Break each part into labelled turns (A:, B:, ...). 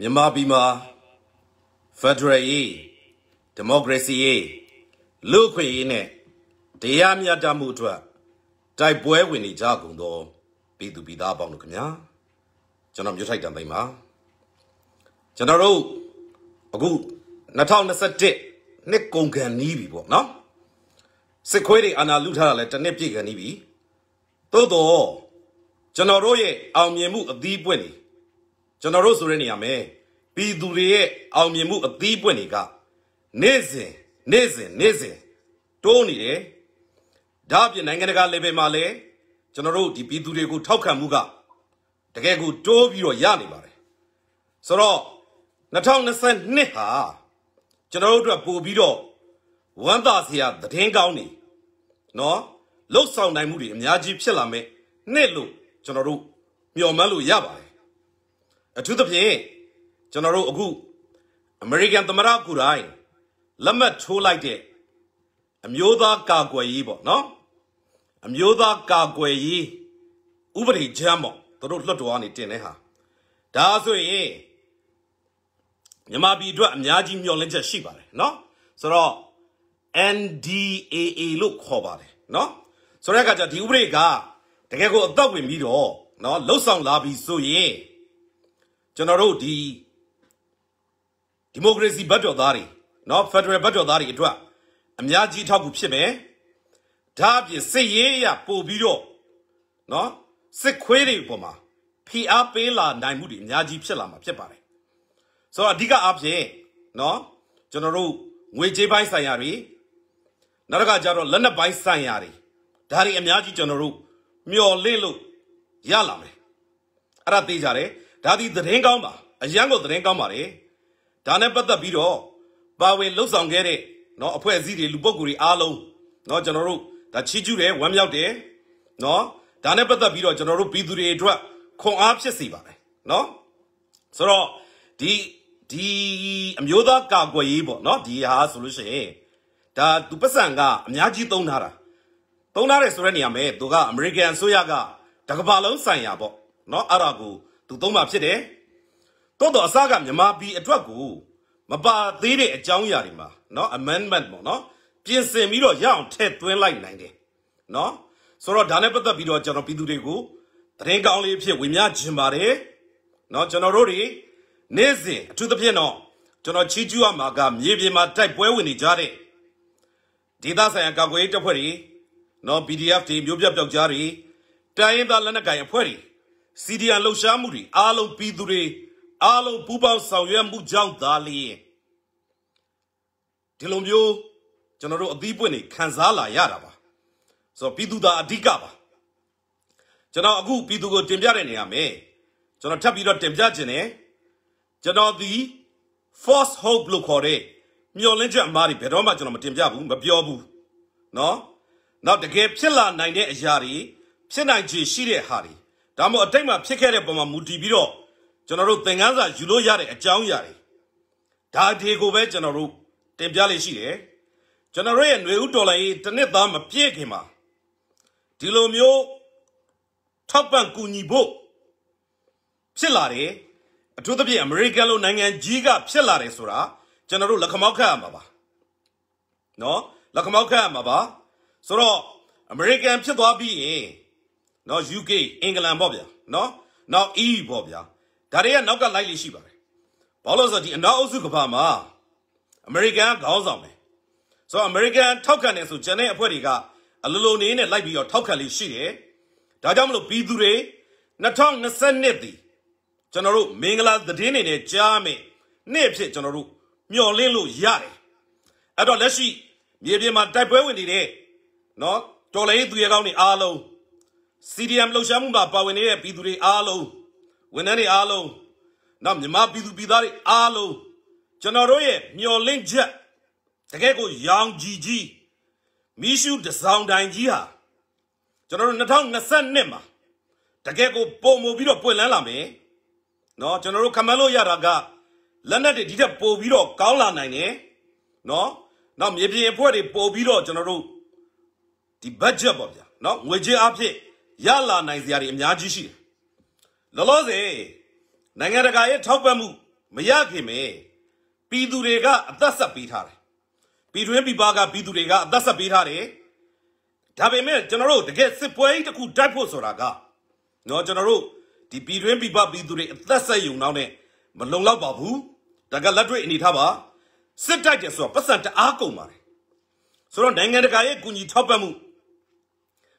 A: မြန်မာပြည်မှာဖက်ဒရယ်ရေးဒီမိုကရေစီရေးလူ့ခွင့်ရေးနဲ့တရားမျှတမှုအတွက်တိုက်ပွဲဝင်နေကြကုန်သောပြည်သူပြည်သားအပေါင်းတို့ခင်ဗျာကျွန်တော်မြို့ထိုက်တံပိန်ပါကျွန်တော်တို့အခု2021နှစ်ကုန်ကန်နီးပြီပေါ့နော်စစ်ခွေးတွေအာဏာလုထားတာလဲတစ်နှစ်ပြည့်ကန်နီးပြီသို့တော့ကျွန်တော်တို့ရဲ့အောင်မြင်မှုအသီးပွင့်တွေကျွန်တော်တို့ဆိုတဲ့နေရာမှာပြည်သူတွေရဲ့အောင်မြင်မှုအသီးပွင့်တွေကနေ့စဉ်နေ့စဉ်နေ့စဉ်တိုးနေတယ်ဒါအပြင်နိုင်ငံတကာ level မှာလည်းကျွန်တော်တို့ဒီပြည်သူတွေကိုထောက်ခံမှုကတကယ်ကိုတိုးပြီးတော့ရနေပါတယ်ဆိုတော့2022ဟာကျွန်တော်တို့အတွက်ပို့ပြီးတော့ဝမ်းသာစရာသတင်းကောင်းနေနော်လှုပ်ဆောင်နိုင်မှုတွေအများကြီးဖြစ်လာမယ်နှစ်လို့ကျွန်တော်တို့မျှော်မှန်းလို့ရပါတယ်အထူးသဖြင့်ကျွန်တော်တို့အခုအမေရိကန်သမ္မတခုတိုင်းလက်မှတ်ထိုးလိုက်တဲ့အမျိုးသားကာကွယ်ရေးပေါ့နော်အမျိုးသားကာကွယ်ရေးဥပဒေချမ်းပေါ့သူတို့လွှတ်တော်ကနေတင်တဲ့ဟာဒါဆိုရင်မြန်မာပြည်အတွက်အများကြီးမျှော်လင့်ချက်ရှိပါတယ်နော်ဆိုတော့ NDAA လို့ခေါ်ပါတယ်နော်ဆိုတဲ့အခါကျဒီဥပဒေကတကယ်ကိုအသက်ဝင်ပြီးတော့နော်လှုပ်ဆောင်လာပြီဆိုရင်ကျွန်တော်တို့ဒီဒီမိုကရေစီဘက်တော်သားတွေနော်ဖက်ဒရယ်ဘက်တော်သားတွေအတွက်အများကြီးထောက်ကူဖြစ်မယ်ဒါအပြင်စစ်ရေးရပို့ပြီးတော့နော်စစ်ခွေးတွေပေါ်မှာဖိအားပေးလာနိုင်မှုတွေအများကြီးဖြစ်လာမှာဖြစ်ပါတယ်ဆိုတော့အဓိကအပြင်နော်ကျွန်တော်တို့ငွေကြေးပိုင်းဆိုင်ရာတွေနောက်တစ်ခါကျတော့လက်နက်ပိုင်းဆိုင်ရာတွေဒါတွေအများကြီးကျွန်တော်တို့မျော်လင့်လို့ရလာမယ်အဲ့ဒါသိကြတယ်ဒါဒီသတင်းကောင်းပါအရန်ကိုသတင်းကောင်းပါလေဒါနဲ့ပတ်သက်ပြီးတော့ပါဝင်လှုပ်ဆောင်ခဲ့တဲ့เนาะအဖွဲ့အစည်းတွေလူပုဂ္ဂိုလ်တွေအားလုံးเนาะကျွန်တော်တို့ဒါချီးကျူးတယ်ဝမ်းမြောက်တယ်เนาะဒါနဲ့ပတ်သက်ပြီးတော့ကျွန်တော်တို့ပြည်သူတွေအတွက်ခွန်အားဖြစ်စေပါတယ်เนาะဆိုတော့ဒီဒီအမျိုးသားကာကွယ်ရေးပေါ့เนาะဒီဟာဆိုလို့ရှိရင်ဒါသူပတ်စံကအများကြီးသုံးထားတာသုံးထားတယ်ဆိုတဲ့နေရာမှာသူကအမေရိကန်အစိုးရကတကဘာလုံးဆိုင်ရာပေါ့เนาะအဲ့ဒါကိုသူသုံးမှာဖြစ်တယ်တော်တော်အစကမြန်မာပြည်အတွက်ကိုမပါသေးတဲ့အကြောင်းအရာတွေမှာเนาะ amendment ပေါ့เนาะပြင်ဆင်ပြီးတော့ရအောင်ထည့်သွင်းလိုက်နိုင်တယ်เนาะဆိုတော့ဒါနဲ့ပတ်သက်ပြီးတော့ကျွန်တော် ပြည်သူတွေကိုသတင်းကောင်းလေးဖြစ်ဝင်များခြင်းပါတယ်เนาะကျွန်တော်တို့တွေနေ့စဉ်အထူးသဖြင့်တော့ကျွန်တော်ချီးကျူးရမှာကမြေပြင်မှာတိုက်ပွဲဝင်နေကြတဲ့ဒေသဆိုင်ရာကာကွယ်ရေးတပ်ဖွဲ့တွေเนาะ PDF တွေမျိုးပြပျောက်ကြားတွေတိုင်းရင်းသားလက်နက်ကိုင်အဖွဲ့တွေစီဒီယာလှုပ်ရှားမှုတွေအားလုံးပြည်သူတွေအားလုံးပူးပေါင်းဆောင်ရွက်မှုကြောင့်သာလျင်ဒီလိုမျိုးကျွန်တော်တို့အသီးပွင့်တွေခံစားလာရတာပါဆိုတော့ပြည်သူသာအဓိကပါကျွန်တော်အခုပြည်သူကိုတင်ပြတဲ့နေရာမှာကျွန်တော်ထပ်ပြီးတော့တင်ပြခြင်းနဲ့ကျွန်တော်ဒီ force hope လို့ခေါ်တဲ့မျော်လင့်ချက်အမှားတွေဘယ်တော့မှကျွန်တော်မတင်ပြဘူးမပြောဘူးเนาะနောက်တကယ်ဖြစ်လာနိုင်တဲ့အရာတွေဖြစ်နိုင်ခြေရှိတဲ့ဟာတွေဒါမှမဟုတ်အတိတ်မှာဖြစ်ခဲ့တဲ့ပုံမှာမူတည်ပြီးတော့ကျွန်တော်တို့သင်ခန်းစာယူလို့ရတဲ့အကြောင်းအရာတွေဒါတွေကိုပဲကျွန်တော်တို့တင်ပြလေးရှိတယ်ကျွန်တော်ရဲ့ຫນွေဥတော်လိုင်းတနစ်သားမပြည့်ခင်မှာဒီလိုမျိုးထောက်ပံ့ကူညီဖို့ဖြစ်လာတယ်အထူးသဖြင့်အမေရိကန်လိုနိုင်ငံကြီးကဖြစ်လာတယ်ဆိုတာကျွန်တော်တို့လက်ခမောက်ခတ်ရမှာပါနော်လက်ခမောက်ခတ်ရမှာပါဆိုတော့အမေရိကန်ဖြစ်သွားပြီးရင်နော် UK အင်္ဂလန်ပေါ့ဗျာနော်နောက် EU ပေါ့ဗျာဒါတွေကနောက်ကလိုက်လေရှိပါတယ်ဘာလို့လဲဆိုတော့ဒီအနောက်အုပ်စုကဘာမှာအမေရိကန်ခေါင်းဆောင်ပဲဆိုတော့အမေရိကန်ထောက်ခံတယ်ဆိုဂျန်တဲ့အဖွဲ့တွေကအလိုလိုနေနဲ့လိုက်ပြီးတော့ထောက်ခံလေးရှိတယ်ဒါကြောင့်မလို့ပြည်သူတွေ2022ဒီကျွန်တော်တို့မင်္ဂလာသတင်းတွေနဲ့ကြားမယ်နေ့ဖြစ်ကျွန်တော်တို့မျှော်လင့်လို့ရတယ်အဲ့တော့လက်ရှိမြေပြင်မှာတိုက်ပွဲဝင်နေတဲ့เนาะတော်လည်းသူရဲကောင်းတွေအားလုံး CDM လှုပ်ရှားမှုမှာပါဝင်နေတဲ့ပြည်သူတွေအားလုံးဝန်ထမ်းတွေအားလုံးနောက်မြန်မာပြည်သူပြည်သားတွေအားလုံးကျွန်တော်တို့ရဲ့မျော်လင့်ချက်တကယ်ကိုရောင်ကြီးကြီးမိရှုတစောင်းတိုင်းကြီးဟာကျွန်တော်တို့2022မှာတကယ်ကိုပုံမှုပြီးတော့ပွင့်လန်းလာမယ်เนาะကျွန်တော်တို့ခမန်းလို့ရတာကလက်နက်တွေဒီထက်ပိုပြီးတော့ကောင်းလာနိုင်တယ်เนาะနောက်မြေပြင်အဖွဲ့တွေပို့ပြီးတော့ကျွန်တော်တို့ဒီ budget ပေါ့ဗျာเนาะငွေကြေးအဖြစ်ရလာနိုင်စရာတွေအများကြီးရှိတယ်။လောလောဆယ်နိုင်ငံတကာရဲ့ထောက်ပံ့မှုမရခင်ပဲပြည်သူတွေကအသက်ဆက်ပေးထားတယ်။ပြည်တွင်းပြည်ပကပြည်သူတွေကအသက်ဆက်ပေးထားတယ်။ဒါပေမဲ့ကျွန်တော်တို့တကယ်စစ်ပွဲကြီးတစ်ခုတိုက်ဖို့ဆိုတာကနော်ကျွန်တော်တို့ဒီပြည်တွင်းပြည်ပပြည်သူတွေအသက်ဆက်ယုံနောက်နဲ့မလုံလောက်ပါဘူး။ဒါကလက်တွေ့အနေထားပါစစ်တိုက်တယ်ဆိုတော့ပတ်စံတအားကုန်ပါတယ်။ဆိုတော့နိုင်ငံတကာရဲ့ကူညီထောက်ပံ့မှု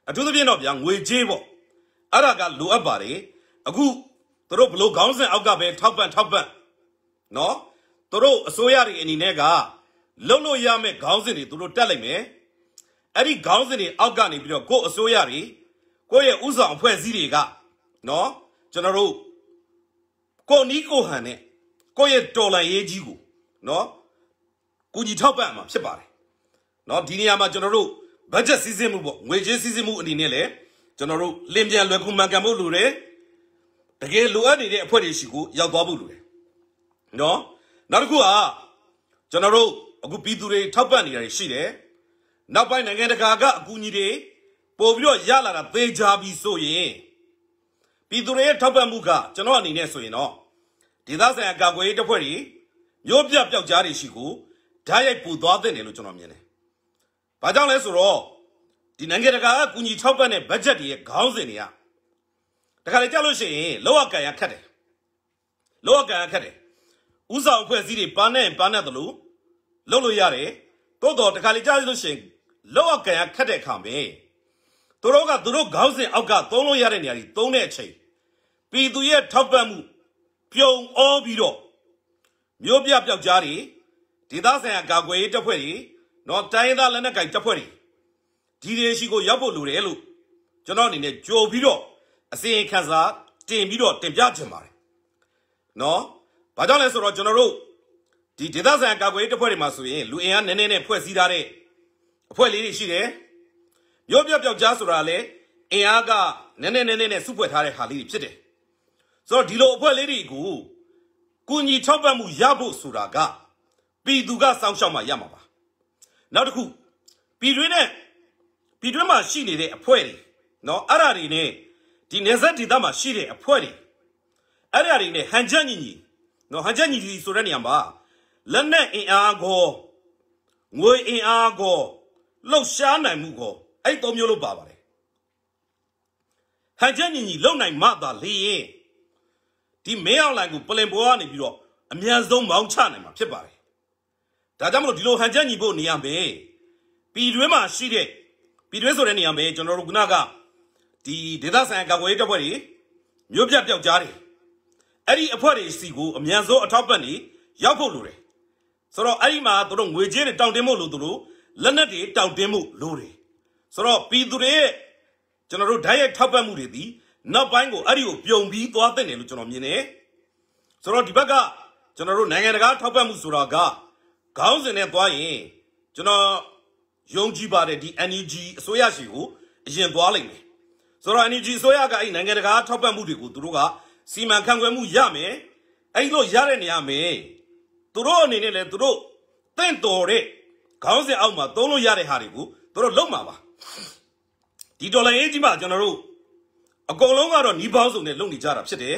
A: အထူးသဖြင့်တော့ဗျာငွေကြေးပေါ့အဲ့ဒါကလိုအပ်ပါတယ်အခုသူတို့ဘလို့ခေါင်းစဉ်အောက်ကပဲထောက်ပံ့ထောက်ပံ့နော်သူတို့အစိုးရတွေအနေနဲ့ကလှုပ်လို့ရမယ့်ခေါင်းစဉ်တွေသူတို့တက်လိုက်မယ်အဲ့ဒီခေါင်းစဉ်တွေအောက်ကနေပြီးတော့ကိုယ့်အစိုးရတွေကိုယ့်ရဲ့ဥဆောင်အဖွဲ့အစည်းတွေကနော်ကျွန်တော်တို့ကိုနီးကိုဟန်နဲ့ကိုယ့်ရဲ့တော်လှန်ရေးကြီးကိုနော်ကုညီထောက်ပံ့မှာဖြစ်ပါတယ်နော်ဒီနေရာမှာကျွန်တော်တို့ဘတ်ဂျက်စီးဆင်းမှုပေါ့ငွေကြေးစီးဆင်းမှုအနေနဲ့လည်းကျွန်တော်တို့လင်ပြန်လွယ်ကူမှန်ကန်ဖို့လိုတယ်တကယ်လိုအပ်နေတဲ့အဖွဲ့တွေရှိကိုရောက်သွားဖို့လိုတယ်နော်နောက်တစ်ခုကကျွန်တော်တို့အခုပြည်သူတွေထောက်ပံ့နေတာရှိတယ်နောက်ပိုင်းနိုင်ငံတကာကအကူအညီတွေပို့ပြီးတော့ရလာတာသေချာပြီဆိုရင်ပြည်သူတွေရဲ့ထောက်ပံ့မှုကကျွန်တော်အနေနဲ့ဆိုရင်တော့ဒေသဆိုင်ရာကာကွယ်ရေးတပ်ဖွဲ့တွေမျိုးပြပျောက်ကြားတွေရှိကိုဓာတ်ရိုက်ပူသွားတဲ့တယ်လို့ကျွန်တော်မြင်တယ်။ဘာကြောင့်လဲဆိုတော့ဒီနိုင်ငံတကာကကူညီထောက်ပံ့တဲ့ဘတ်ဂျက်တွေရဲ့ခေါင်းစဉ်တွေကတခါလေကြောက်လို့ရှိရင်လောကကံရခတ်တယ်။လောကကံရခတ်တယ်။ဥဆောင်အဖွဲ့အစည်းတွေပါနဲ့ပါနဲ့တလို့လုပ်လို့ရတယ်။တိုးတော်တခါလေကြောက်လို့ရှိရင်လောကကံရခတ်တဲ့အခါပဲသူတို့ကသူတို့ခေါင်းစဉ်အောက်ကသုံးလို့ရတဲ့နေရာကြီးသုံးတဲ့အချိန်ပြည်သူရဲ့ထောက်ပံ့မှုပြုံအောပြီးတော့မြို့ပြပျောက်ကြားတွေဒေသဆိုင်ရာကာကွယ်ရေးတပ်ဖွဲ့တွေနော်တိုင်းသားလက်နက်ကင်တပ်ဖွဲ့တွေဒီတွေရှိကိုရောက်ဖို့လိုတယ်လို့ကျွန်တော်အနေနဲ့ကြိုပြီးတော့အစီရင်ခံစာတင်ပြီးတော့တင်ပြချင်ပါတယ်နော်ဘာကြောင့်လဲဆိုတော့ကျွန်တော်တို့ဒီဒေသဆိုင်ကာကွယ်ရေးတပ်ဖွဲ့တွေမှာဆိုရင်လူအင်အားနည်းနည်းနဲ့ဖွဲ့စည်းထားတဲ့အဖွဲ့လေးတွေရှိတယ်မြို့ပြပြောက်ကြားဆိုတာလေအင်အားကနည်းနည်းနည်းနည်းနဲ့စုဖွဲ့ထားတဲ့ဟာလေးတွေဖြစ်တယ်ဆိုတော့ဒီလိုအဖွဲ့လေးတွေကိုကုညီထောက်ပံ့မှုရဖို့ဆိုတာကပြည်သူကစောင့်ရှောက်မှရမှာပါနောက်တစ်ခုပြည်တွင်းနဲ့ပြည်တွင်းမှာရှိနေတဲ့အဖွဲ့တွေနော်အဲ့ဒါတွေနဲ့ဒီနေဆက်ဒေသမှာရှိတဲ့အဖွဲ့တွေအဲ့ဒါတွေနဲ့ဟန်ချက်ညီညီနော်ဟန်ချက်ညီညီဆိုတဲ့နေရာမှာလက်နက်အင်အားကောငွေအင်အားကောလှုပ်ရှားနိုင်မှုကောအဲ့သုံးမျိုးလို့ပါပါတယ်ဟန်ချက်ညီညီလုံနိုင်မှသာလေရင်ဒီမင်းအောင်လိုင်ကိုပလင်ပေါ်ကနေပြီးတော့အမြန်ဆုံးမောင်းချနိုင်မှာဖြစ်ပါတယ်ဒါကြောင့်မလို့ဒီလိုဟန်ချက်ညီဖို့နေရမယ်ပြည်တွင်းမှာရှိတဲ့ပြည်တွင်းဆိုတဲ့နေရာမှာကျွန်တော်တို့ခုနကဒီဒေသဆိုင်ရာကာကွယ်ရေးတပ်ဖွဲ့တွေမြို့ပြပျောက်ကြားတယ်အဲ့ဒီအဖွဲ့တွေစီကိုအမြန်ဆုံးအထောက်ပံ့နေရောက်ဖို့လိုတယ်ဆိုတော့အဲ့ဒီမှာတို့ငွေကြေးတွေတောင့်တင်းဖို့လိုသူတို့လက်နက်တွေတောင့်တင်းဖို့လိုတယ်ဆိုတော့ပြည်သူတွေရဲ့ကျွန်တော်တို့ဓာတ်ရိုက်ထောက်ပံ့မှုတွေဒီနောက်ပိုင်းကိုအဲ့ဒီကို ပြုံပြီးသွားတဲ့နေလို့ကျွန်တော်မြင်တယ်ဆိုတော့ဒီဘက်ကကျွန်တော်တို့နိုင်ငံတကာထောက်ပံ့မှုဆိုတာကခေါင်းစဉ်နဲ့သွားရင်ကျွန်တော်ယုံကြည်ပါတယ်ဒီ NUG အစိုးရရှိကိုအရင်သွားလိုက်မယ်ဆိုတော့ NUG အစိုးရကအဲ့နိုင်ငံတကာထောက်ပံ့မှုတွေကိုသူတို့ကစီမံခန့်ခွဲမှုရမယ်အဲ့လိုရတဲ့နေရာမယ်သူတို့အနေနဲ့လည်းသူတို့တင့်တော်တဲ့ခေါင်းစဉ်အောက်မှာသုံးလို့ရတဲ့ဟာတွေကိုသူတို့လုံမှာပါဒီဒေါ်လာရေးကြီးမှာကျွန်တော်တို့အကုန်လုံးကတော့ညီပေါင်းစုံနဲ့လုပ်နေကြတာဖြစ်တယ်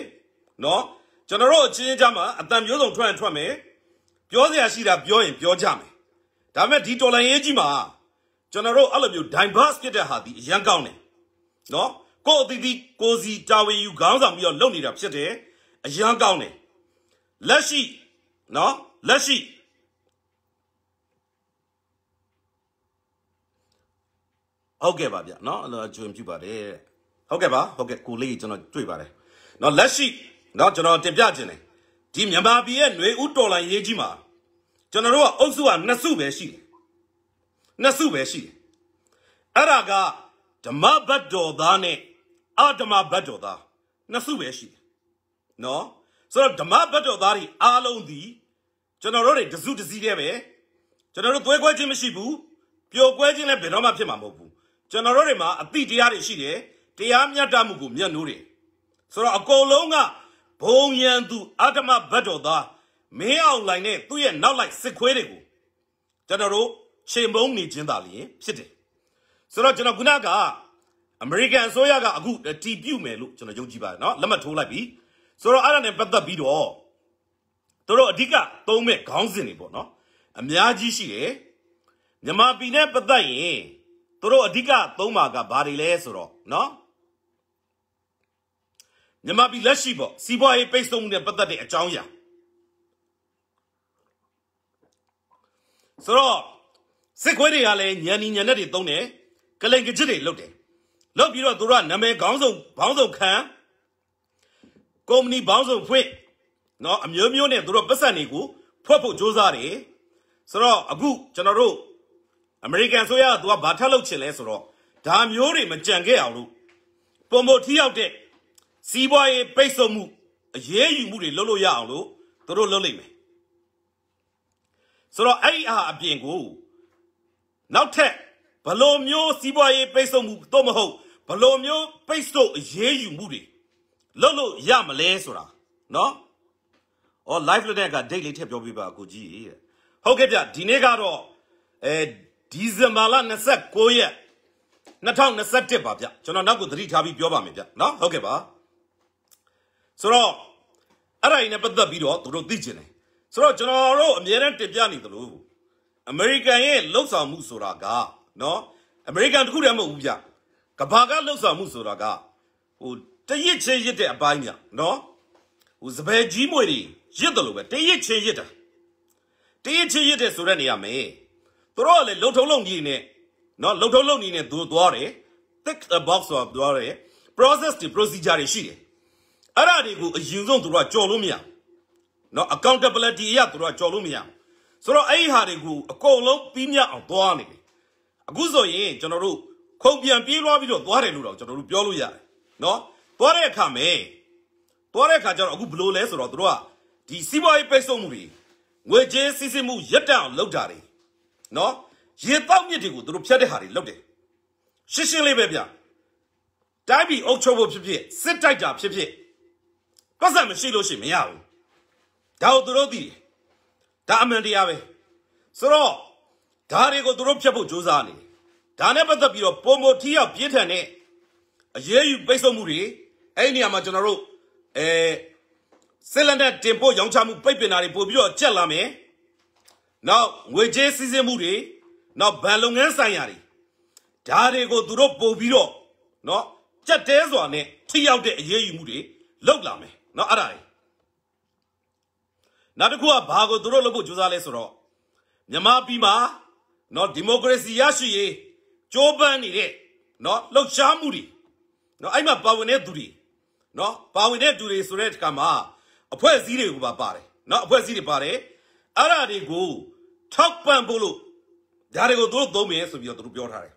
A: เนาะကျွန်တော်တို့အချင်းချင်းကြားမှာအတန်မျိုးစုံထွက်ထွက်မယ်ပြောစရာရှိတာပြောရင်ပြောကြမယ်ဒါပေမဲ့ဒီတော်လိုင်းရေးကြီးမှာကျွန်တော်တို့အဲ့လိုမျိုး diverse ဖြစ်တဲ့ဟာဒီအရန်ကောင်းတယ်နော်ကိုယ်အသီးသီးကိုစီတာဝန်ယူခေါင်းဆောင်ပြီးတော့လုပ်နေတာဖြစ်တယ်အရန်ကောင်းတယ်လက်ရှိနော်လက်ရှိဟုတ်ကဲ့ပါဗျနော်အဲ့လိုအကျွင်ပြုပါတယ်ဟုတ်ကဲ့ပါဟုတ်ကဲ့ကိုလေးကျွန်တော်တွေ့ပါတယ်နော်လက်ရှိနော်ကျွန်တော်တင်ပြခြင်းတယ်ဒီမြန်မာပြည်ရဲ့ຫນွေဥတော်လိုင်းရေးကြီးမှာကျွန်တော်တို့ကအုပ်စုကနှစ်စုပဲရှိတယ်နှစ်စုပဲရှိတယ်အဲ့ဒါကဓမ္မဘတ်တော်သားနဲ့အဓမ္မဘတ်တော်သားနှစ်စုပဲရှိတယ်နော်ဆိုတော့ဓမ္မဘတ်တော်သားတွေအားလုံးဒီကျွန်တော်တို့တွေတစုတစည်းတည်းပဲကျွန်တော်တို့သွေးခွဲခြင်းမရှိဘူးပျော်ကွဲခြင်းလည်းဘယ်တော့မှဖြစ်မှာမဟုတ်ဘူးကျွန်တော်တို့တွေမှာအတိတရားတွေရှိတယ်တရားမျှတမှုကိုမျက်နှိုးတယ်ဆိုတော့အကုန်လုံးကဘုံရန်သူအတ္တမဘတ်တော်သားမင်းအောင်လိုင်နဲ့သူ့ရဲ့နောက်လိုက်စစ်ခွဲတွေကိုကျွန်တော်တို့ချိန်မုံနေခြင်းသာလျင်ဖြစ်တယ်ဆိုတော့ကျွန်တော်ခုနကအမေရိကန်အစိုးရကအခုတီးပြုတ်မယ်လို့ကျွန်တော်ယုံကြည်ပါတယ်เนาะလက်မှတ်ထိုးလိုက်ပြီဆိုတော့အဲ့ဒါနဲ့ပတ်သက်ပြီးတော့တို့အဓိကသုံးမဲ့ခေါင်းစဉ်တွေပေါ့เนาะအများကြီးရှိတယ်မြန်မာပြည်နဲ့ပတ်သက်ရင်တို့အဓိကသုံးပါကဘာတွေလဲဆိုတော့เนาะမြန်မာပြည်လက်ရှိပေါ့စီးပွားရေးပိတ်ဆို့မှုနဲ့ပတ်သက်တဲ့အကြောင်းအရာဆိုတော့စစ်ခွေးတွေကလည်းညံနီညံနဲ့တွေတုံးတယ်ကလိန်ကကြစ်တွေလုတ်တယ်လုတ်ပြီးတော့သူတို့ကနာမည်ခေါင်းဆောင်ခေါင်းဆောင်ခံကုမ္ပဏီခေါင်းဆောင်ဖွင့်နော်အမျိုးမျိုးနဲ့သူတို့ပတ်စံတွေကိုဖွဲ့ဖို့စ조사တယ်ဆိုတော့အခုကျွန်တော်တို့အမေရိကန်ဆိုရကသူကဘာထပ်လုပ်ချင်လဲဆိုတော့ဒါမျိုးတွေမကြံခဲ့အောင်လို့ပုံမထိရောက်တဲ့စီးပွားရေးပိတ်ဆို့မှုအရေးယူမှုတွေလုပ်လို့ရအောင်လို့သူတို့လုပ်လိမ့်မယ်ဆိုတော့အဲ့ဒီအားအပြင်ကိုနောက်ထပ်ဘလိုမျိုးစီးပွားရေးပိတ်ဆို့မှုတော့မဟုတ်ဘလိုမျိုးပိတ်ဆို့အရေးယူမှုတွေလုပ်လို့ရမလဲဆိုတာနော်အော် live လက်ထက်က date လေးထည့်ပြောပြပါအကိုကြီးဟုတ်ကဲ့ဗျဒီနေ့ကတော့အဲဒီဇင်ဘာလ29ရက်2021ပါဗျကျွန်တော်နောက်ကိုသတိထားပြီးပြောပါမယ်ဗျနော်ဟုတ်ကဲ့ပါဆိုတော့အဲ့ဒါကြီးနဲ့ပတ်သက်ပြီးတော့သူတို့သိကျင်တယ်ဆိုတော့ကျွန်တော်တို့အမြဲတမ်းတင်ပြနေသလိုအမေရိကန်ရဲ့လှုပ်ဆောင်မှုဆိုတာကနော်အမေရိကန်တခုတည်းမဟုတ်ဘူးဗျကဘာကလှုပ်ဆောင်မှုဆိုတာကဟိုတရစ်ချင်းရစ်တဲ့အပိုင်းဗျနော်ဟိုစပယ်ကြီးမွေတွေရစ်တယ်လို့ပဲတရစ်ချင်းရစ်တာတရစ်ချင်းရစ်တဲ့ဆိုတဲ့နေရာမယ်သူတို့ကလည်းလှုပ်ထုံးလှုပ်ကြီးနေနော်လှုပ်ထုံးလှုပ်ကြီးနေသူတို့သွားတယ် tick the box ဆိုတာသွားတယ် process တွေ procedure တွေရှိတယ်အဲ့ဒါတွေကိုအရင်ဆုံးသူတို့ကကြော်လို့မရဘူးเนาะ accountability အရသူတို့ကကြော်လို့မရဘူးဆိုတော့အဲ့ဒီဟာတွေကိုအကုန်လုံးပြီးမြအောင်သွားနေတယ်အခုဆိုရင်ကျွန်တော်တို့ခုံပြန်ပြေးလွှားပြီးတော့သွားတယ်လို့တော့ကျွန်တော်တို့ပြောလို့ရတယ်เนาะသွားတဲ့အခါမှာသွားတဲ့အခါကျတော့အခုဘလို့လဲဆိုတော့တို့ကဒီစီးပွားရေးပိတ်ဆို့မှုတွေငွေကြေးစစ်စစ်မှုရပ်တန့်အောင်လုပ်တာတွေเนาะရေတောက်မြစ်တွေကိုတို့ဖျက်တဲ့ဟာတွေလုပ်တယ်ရှင်းရှင်းလေးပဲဗျတိုင်းပြည်အုပ်ချုပ်ဖို့ဖြစ်ဖြစ်စစ်တိုက်တာဖြစ်ဖြစ်ပတ်စံမရှိလို့ရှိမရဘူးဒါကိုသူတို့သိတယ်ဒါအမှန်တရားပဲဆိုတော့ဒါတွေကိုသူတို့ဖျက်ဖို့ကြိုးစားနေတယ်ဒါနဲ့ပတ်သက်ပြီးတော့ပုံမထီရောက်ပြင်းထန်တဲ့အရေးယူပိတ်ဆို့မှုတွေအဲ့ဒီနေရာမှာကျွန်တော်တို့အဲစစ်လက်နက်တင်ပို့ရောင်းချမှုပိတ်ပင်တာတွေပို့ပြီးတော့ကြက်လာမယ်နောက်ငွေကြေးစည်းစိမ်မှုတွေနောက်ဗန်လုပ်ငန်းဆိုင်ရာတွေဒါတွေကိုသူတို့ပို့ပြီးတော့เนาะကြက်တဲစွာနဲ့ထိရောက်တဲ့အရေးယူမှုတွေလုပ်လာမယ်နော်အဲ့ဒါလေနောက်တစ်ခုကဘာကိုသူတို့လုပ်ဖို့ကြိုးစားလဲဆိုတော့မြန်မာပြည်မှာနော်ဒီမိုကရေစီရရှိရေးကြိုးပမ်းနေတဲ့နော်လှုပ်ရှားမှုတွေနော်အဲ့မှာပါဝင်တဲ့သူတွေနော်ပါဝင်တဲ့သူတွေဆိုတဲ့အခါမှာအဖွဲ့အစည်းတွေကပါပါတယ်နော်အဖွဲ့အစည်းတွေပါတယ်အဲ့ဒါတွေကိုထောက်ပံ့ဖို့လို့ဒါတွေကိုသူတို့သုံးမယ်ဆိုပြီးတော့သူတို့ပြောထားတယ်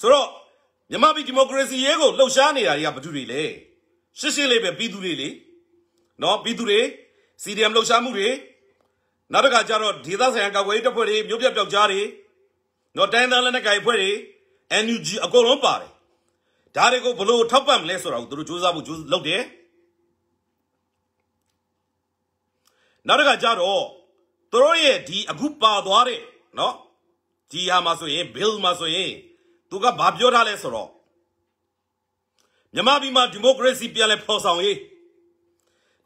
A: ဆိုတော့မြန်မာပြည်ဒီမိုကရေစီရေးကိုလှုပ်ရှားနေတာတွေကဘာတူတွေလဲရှင်းရှင်းလေးပဲပြီးသူတွေလေနော်ပြီးသူတွေ CDM လှုပ်ရှားမှုတွေနောက်တစ်ခါကျတော့ဒေသဆိုင်ရာကာကွယ်ရေးတပ်ဖွဲ့တွေမြို့ပြပျောက်ကြားတွေနော်တိုင်းသားလက်နက်ကိုင်အဖွဲ့တွေ NUG အကုန်လုံးပါတယ်ဒါတွေကိုဘလို့ထောက်ပံ့မလဲဆိုတာကိုသူတို့စူးစမ်းဖို့လုပ်တယ်နောက်တစ်ခါကျတော့သူတို့ရဲ့ဒီအခုပါသွားတဲ့နော်ဒီဟာမှာဆိုရင် bill မှာဆိုရင်သူကဘာပြောထားလဲဆိုတော့မြန်မာပြည်မှာဒီမိုကရေစီပြန်လည်ဖော်ဆောင်ရေး